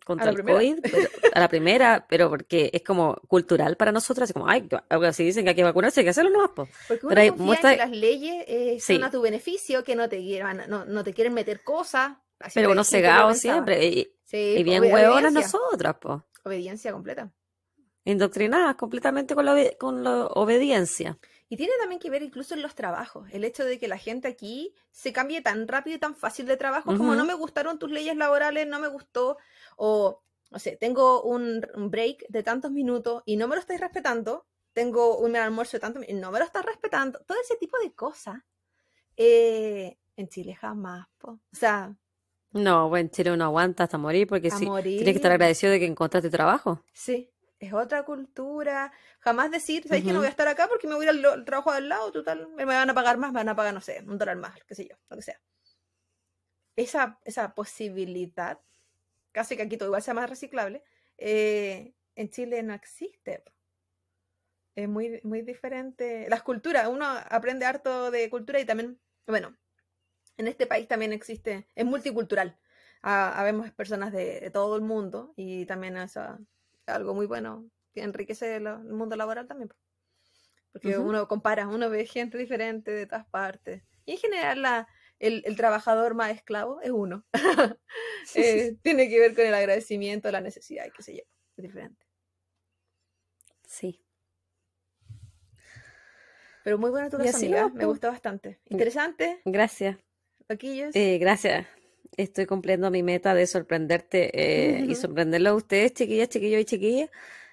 contra el COVID, a la primera, pero porque es como cultural para nosotras, es como, ay, si dicen que hay que vacunarse, hay que hacerlo no Po. Porque uno pero hay muestra... que las leyes eh, son a tu beneficio, que no te quieran, no, te quieren meter cosas. Pero no cegado siempre, y, pues, bien huevones nosotras, po. Obediencia completa. Indoctrinadas completamente con la, con la obediencia. Y tiene también que ver incluso en los trabajos, el hecho de que la gente aquí se cambie tan rápido y tan fácil de trabajo, como no me gustaron tus leyes laborales, no me gustó, o, no sé, tengo un, break de tantos minutos y no me lo estáis respetando, tengo un almuerzo de tantos minutos y no me lo estás respetando, todo ese tipo de cosas. Eh, en Chile jamás, o sea... No, bueno, en Chile uno aguanta hasta morir porque sí, tienes que estar agradecido de que encontraste trabajo. Sí, es otra cultura. Jamás decir, ¿sabes que no voy a estar acá porque me voy al, trabajo del lado? Total, me van a pagar más, me van a pagar, no sé, un dólar más, sé yo, lo que sea. Esa, esa posibilidad, casi que aquí todo igual sea más reciclable, eh, en Chile no existe. Es muy, muy diferente. Las culturas, uno aprende harto de cultura y también, bueno, en este país también existe, es multicultural. Ah, habemos personas de, todo el mundo y también eso algo muy bueno que enriquece el mundo laboral también. Porque uno compara, uno ve gente diferente de todas partes. Y en general el, trabajador más esclavo es uno. Eh, tiene que ver con el agradecimiento, la necesidad y qué sé Es diferente. Sí. Pero muy buena tu ¿eh? Me gustó bastante. Interesante. Gracias. Eh, gracias estoy cumpliendo mi meta de sorprenderte eh, y sorprenderlo a ustedes, chiquillas, chiquillos y chiquillas.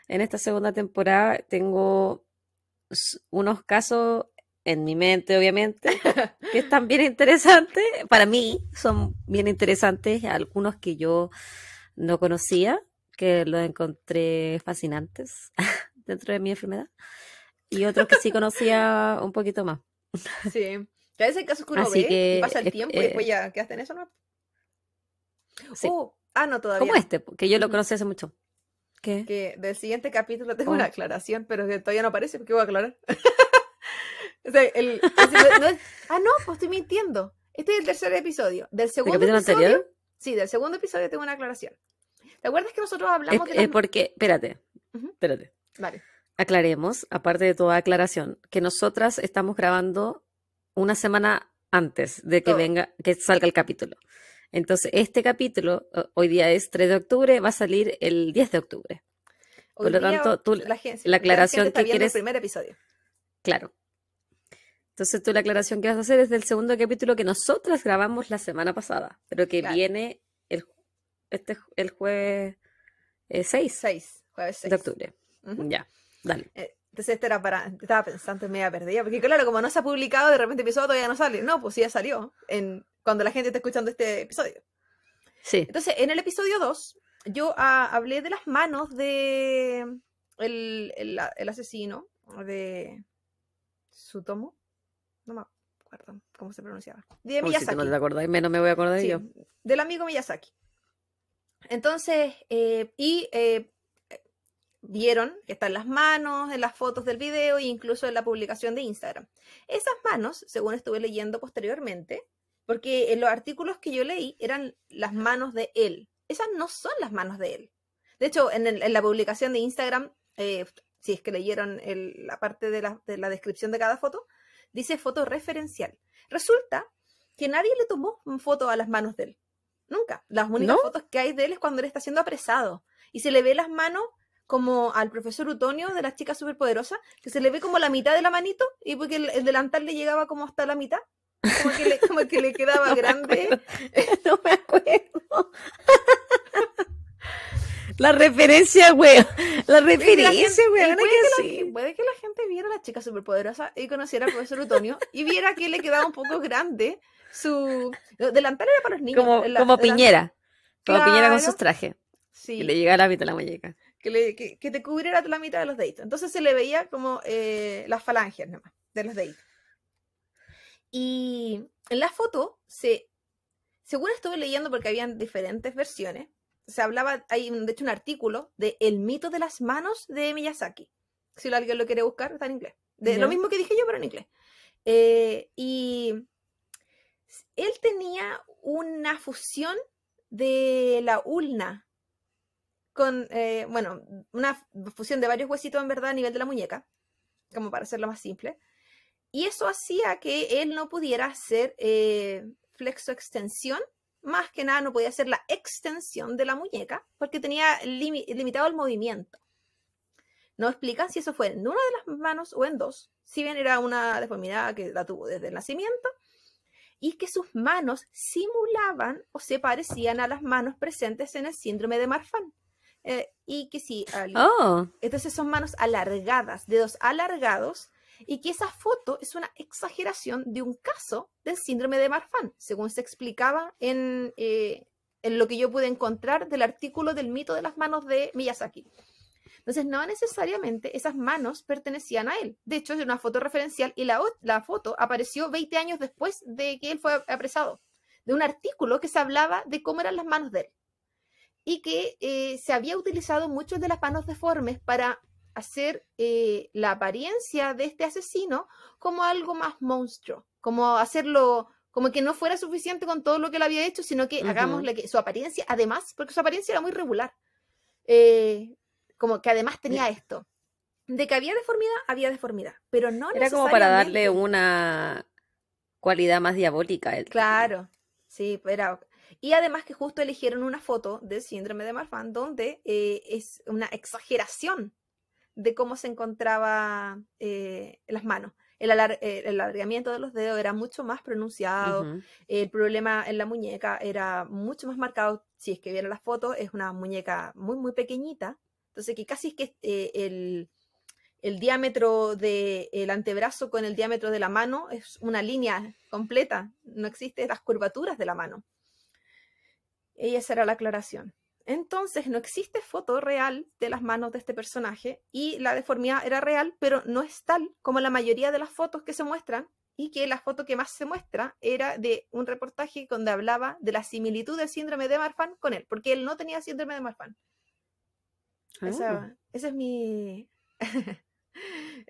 En esta segunda temporada tengo unos casos en mi mente, obviamente, que están bien interesantes. Para mí son bien interesantes, algunos que yo no conocía, que los encontré fascinantes dentro de mi enfermedad, y otros que sí conocía un poquito más. Sí. A veces hay casos que uno ve, y pasa el tiempo y eh, después ya ¿qué en eso, ¿no? Uh, ah, no, todavía. Como este, que yo lo conocí hace mucho. ¿Qué? Que del siguiente capítulo tengo una aclaración, pero que todavía no aparece, porque voy a aclarar. no ah, no, pues estoy mintiendo. Este es el tercer episodio. Del segundo episodio. Sí, del segundo episodio tengo una aclaración. ¿Te acuerdas que nosotros hablamos Es eh, porque, espérate, espérate. Vale. Aclaremos, aparte de toda aclaración, que nosotras estamos grabando una semana antes de que venga, que salga el capítulo. Entonces, este capítulo, hoy día es 3 de octubre, va a salir el 10 de octubre. Por lo tanto, tú, la, aclaración que quieres... El primer episodio. Claro. Entonces, tú la aclaración que vas a hacer es del segundo capítulo que nosotras grabamos la semana pasada, pero que viene el, este, el jueves 6. Eh, de octubre. Ya, dale. Eh, entonces esta era para, estaba pensando media perdida, porque claro, como no se ha publicado, de repente episodio todavía no sale. No, pues sí ya salió en, cuando la gente está escuchando este episodio. Sí. Entonces, en el episodio 2, yo ah, hablé de las manos de el, el, asesino de Sutomo. No me acuerdo cómo se pronunciaba. De Miyazaki. si no te acordás, menos me voy a acordar sí, yo. Del amigo Miyazaki. Entonces, eh, y eh, vieron que están las manos en las fotos del video e incluso en la publicación de Instagram. Esas manos, según estuve leyendo posteriormente, porque en los artículos que yo leí eran las manos de él. Esas no son las manos de él. De hecho, en, la publicación de Instagram, eh, si es que leyeron la parte de la, descripción de cada foto, dice foto referencial. Resulta que nadie le tomó foto a las manos de él. Nunca. Las únicas fotos que hay de él es cuando él está siendo apresado. Y se le ve las manos como al profesor Utonio de las chicas superpoderosas, que se le ve como la mitad de la manito y porque el, delantal le llegaba como hasta la mitad. Como que le, como quedaba grande. no me acuerdo. La referencia, güey. La referencia, güey. Puede, que la gente viera a chicas chica superpoderosa y conociera al profesor Utonio y viera que le quedaba un poco grande su. Delantal era para los niños. Como, Piñera. Como Piñera con sus trajes. Sí. Y le llegara la mitad la muñeca que, te cubriera la mitad de los deditos. Entonces se le veía como eh, las falanges de los deditos. Y en la foto, se, según estuve leyendo, porque habían diferentes versiones, se hablaba, hay de hecho un artículo de El mito de las manos de Miyazaki. Si alguien lo quiere buscar, está en inglés. Lo mismo que dije yo, pero en inglés. Eh, y él tenía una fusión de la ulna con, eh, bueno, una fusión de varios huesitos en verdad a nivel de la muñeca, como para hacerlo más simple. Y eso hacía que él no pudiera hacer eh, flexo extensión más que nada no podía hacer la extensión de la muñeca porque tenía limitado el movimiento. No explican si eso fue en una de las manos o en dos, si bien era una deformidad que la tuvo desde el nacimiento, y que sus manos simulaban o se parecían a las manos presentes en el síndrome de Marfan eh, y que sí, ah, oh. entonces son manos alargadas, dedos alargados, y que esa foto es una exageración de un caso del síndrome de Marfan, según se explicaba en, eh, en lo que yo pude encontrar del artículo del mito de las manos de Miyazaki. Entonces, no necesariamente esas manos pertenecían a él. De hecho, es una foto referencial y la, la foto apareció 20 años después de que él fue apresado, de un artículo que se hablaba de cómo eran las manos de él y que eh, se había utilizado muchos de las manos deformes para hacer eh, la apariencia de este asesino como algo más monstruo, como hacerlo como que no fuera suficiente con todo lo que él había hecho, sino que hagamos que, su apariencia, además, porque su apariencia era muy regular, eh, como que además tenía esto, de que había deformidad, había deformidad, pero no era como para darle una cualidad más diabólica. Claro, sí, era y además que justo eligieron una foto del Síndrome de Marfan donde eh, es una exageración de cómo se encontraba eh, las manos. Eh, el, alargamiento de los dedos era mucho más pronunciado, el problema en la muñeca era mucho más marcado. Si es que vieron las fotos, es una muñeca muy, muy pequeñita. Entonces, que casi es que el, diámetro del antebrazo con el diámetro de la mano es una línea completa, no existen las curvaturas de la mano. Y esa era la aclaración. Entonces, no existe foto real de las manos de este personaje y la deformidad era real, pero no es tal como la mayoría de las fotos que se muestran y que la foto que más se muestra era de un reportaje donde hablaba de la similitud del síndrome de Marfan con él, porque él no tenía síndrome de Marfan. Esa, ah. es mi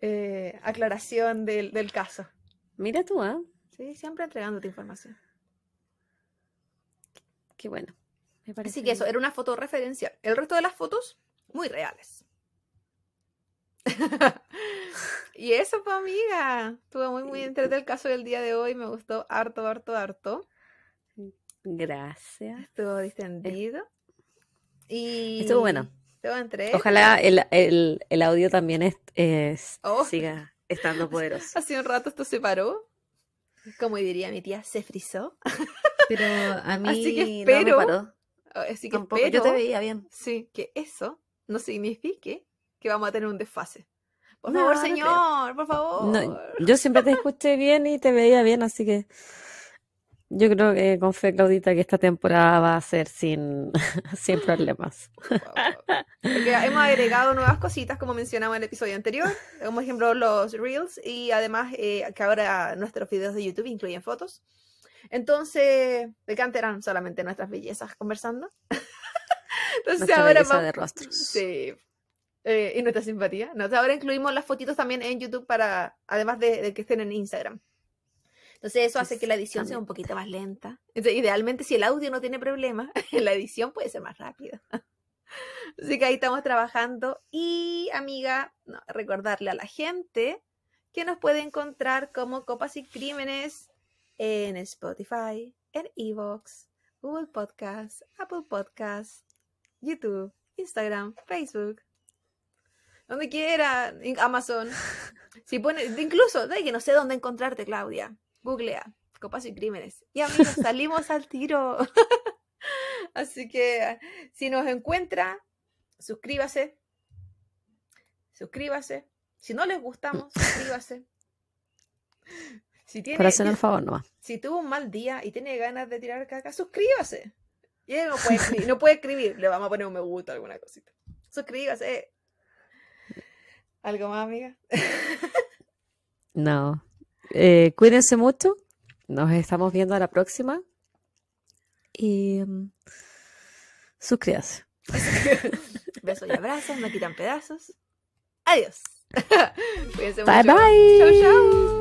eh, aclaración del, caso. Mira tú, ¿eh? Sí, siempre entregándote información. Qué bueno. Me Así que eso, era una foto referencial. El resto de las fotos, muy reales. y eso fue, amiga. Estuvo muy, muy entretenido el caso del día de hoy. Me gustó harto, harto, harto. Gracias. Estuvo distendido. Y... Estuvo bueno. Estuvo entre Ojalá el, audio también es, oh. siga estando poderoso. Hace un rato esto se paró. Como diría mi tía, se frizó. Pero a mí no me paró. Así que yo te veía bien. Sí, que eso no signifique que vamos a tener un desfase. Por favor, señor, por favor. yo siempre te escuché bien y te veía bien, así que yo creo que con fe, Claudita, que esta temporada va a ser sin, sin problemas. Hemos agregado nuevas cositas, como mencionaba en el episodio anterior, como ejemplo los Reels y además eh, que ahora nuestros videos de YouTube incluyen fotos. Entonces, de solamente nuestras bellezas conversando. Entonces Nuestra ahora de rostros. Sí. Eh, y nuestra simpatía. ahora incluimos las fotitos también en YouTube para, además de, que estén en Instagram. Entonces eso hace que la edición sea un poquito más lenta. idealmente si el audio no tiene problema, la edición puede ser más rápida. Así que ahí estamos trabajando. Y amiga, recordarle a la gente que nos puede encontrar como Copas y Crímenes en Spotify, en Evox, Google Podcasts, Apple Podcasts, YouTube, Instagram, Facebook, donde quiera, Amazon. Si pone, incluso, de que no sé dónde encontrarte, Claudia. Googlea, Copas y Crímenes. Y amigos, salimos al tiro. Así que si nos encuentra, suscríbase. Suscríbase. Si no les gustamos, suscríbase. Si favor Si tuvo un mal día y tiene ganas de tirar caca, suscríbase. Y no puede, escribir, le vamos a poner un me gusta, alguna cosita. Suscríbase. ¿Algo más, amiga? no. Eh, cuídense mucho. Nos estamos viendo a la próxima. Y mm, suscríbase. Besos y abrazos, no quitan pedazos. Adiós. bye bye. Chau, chau.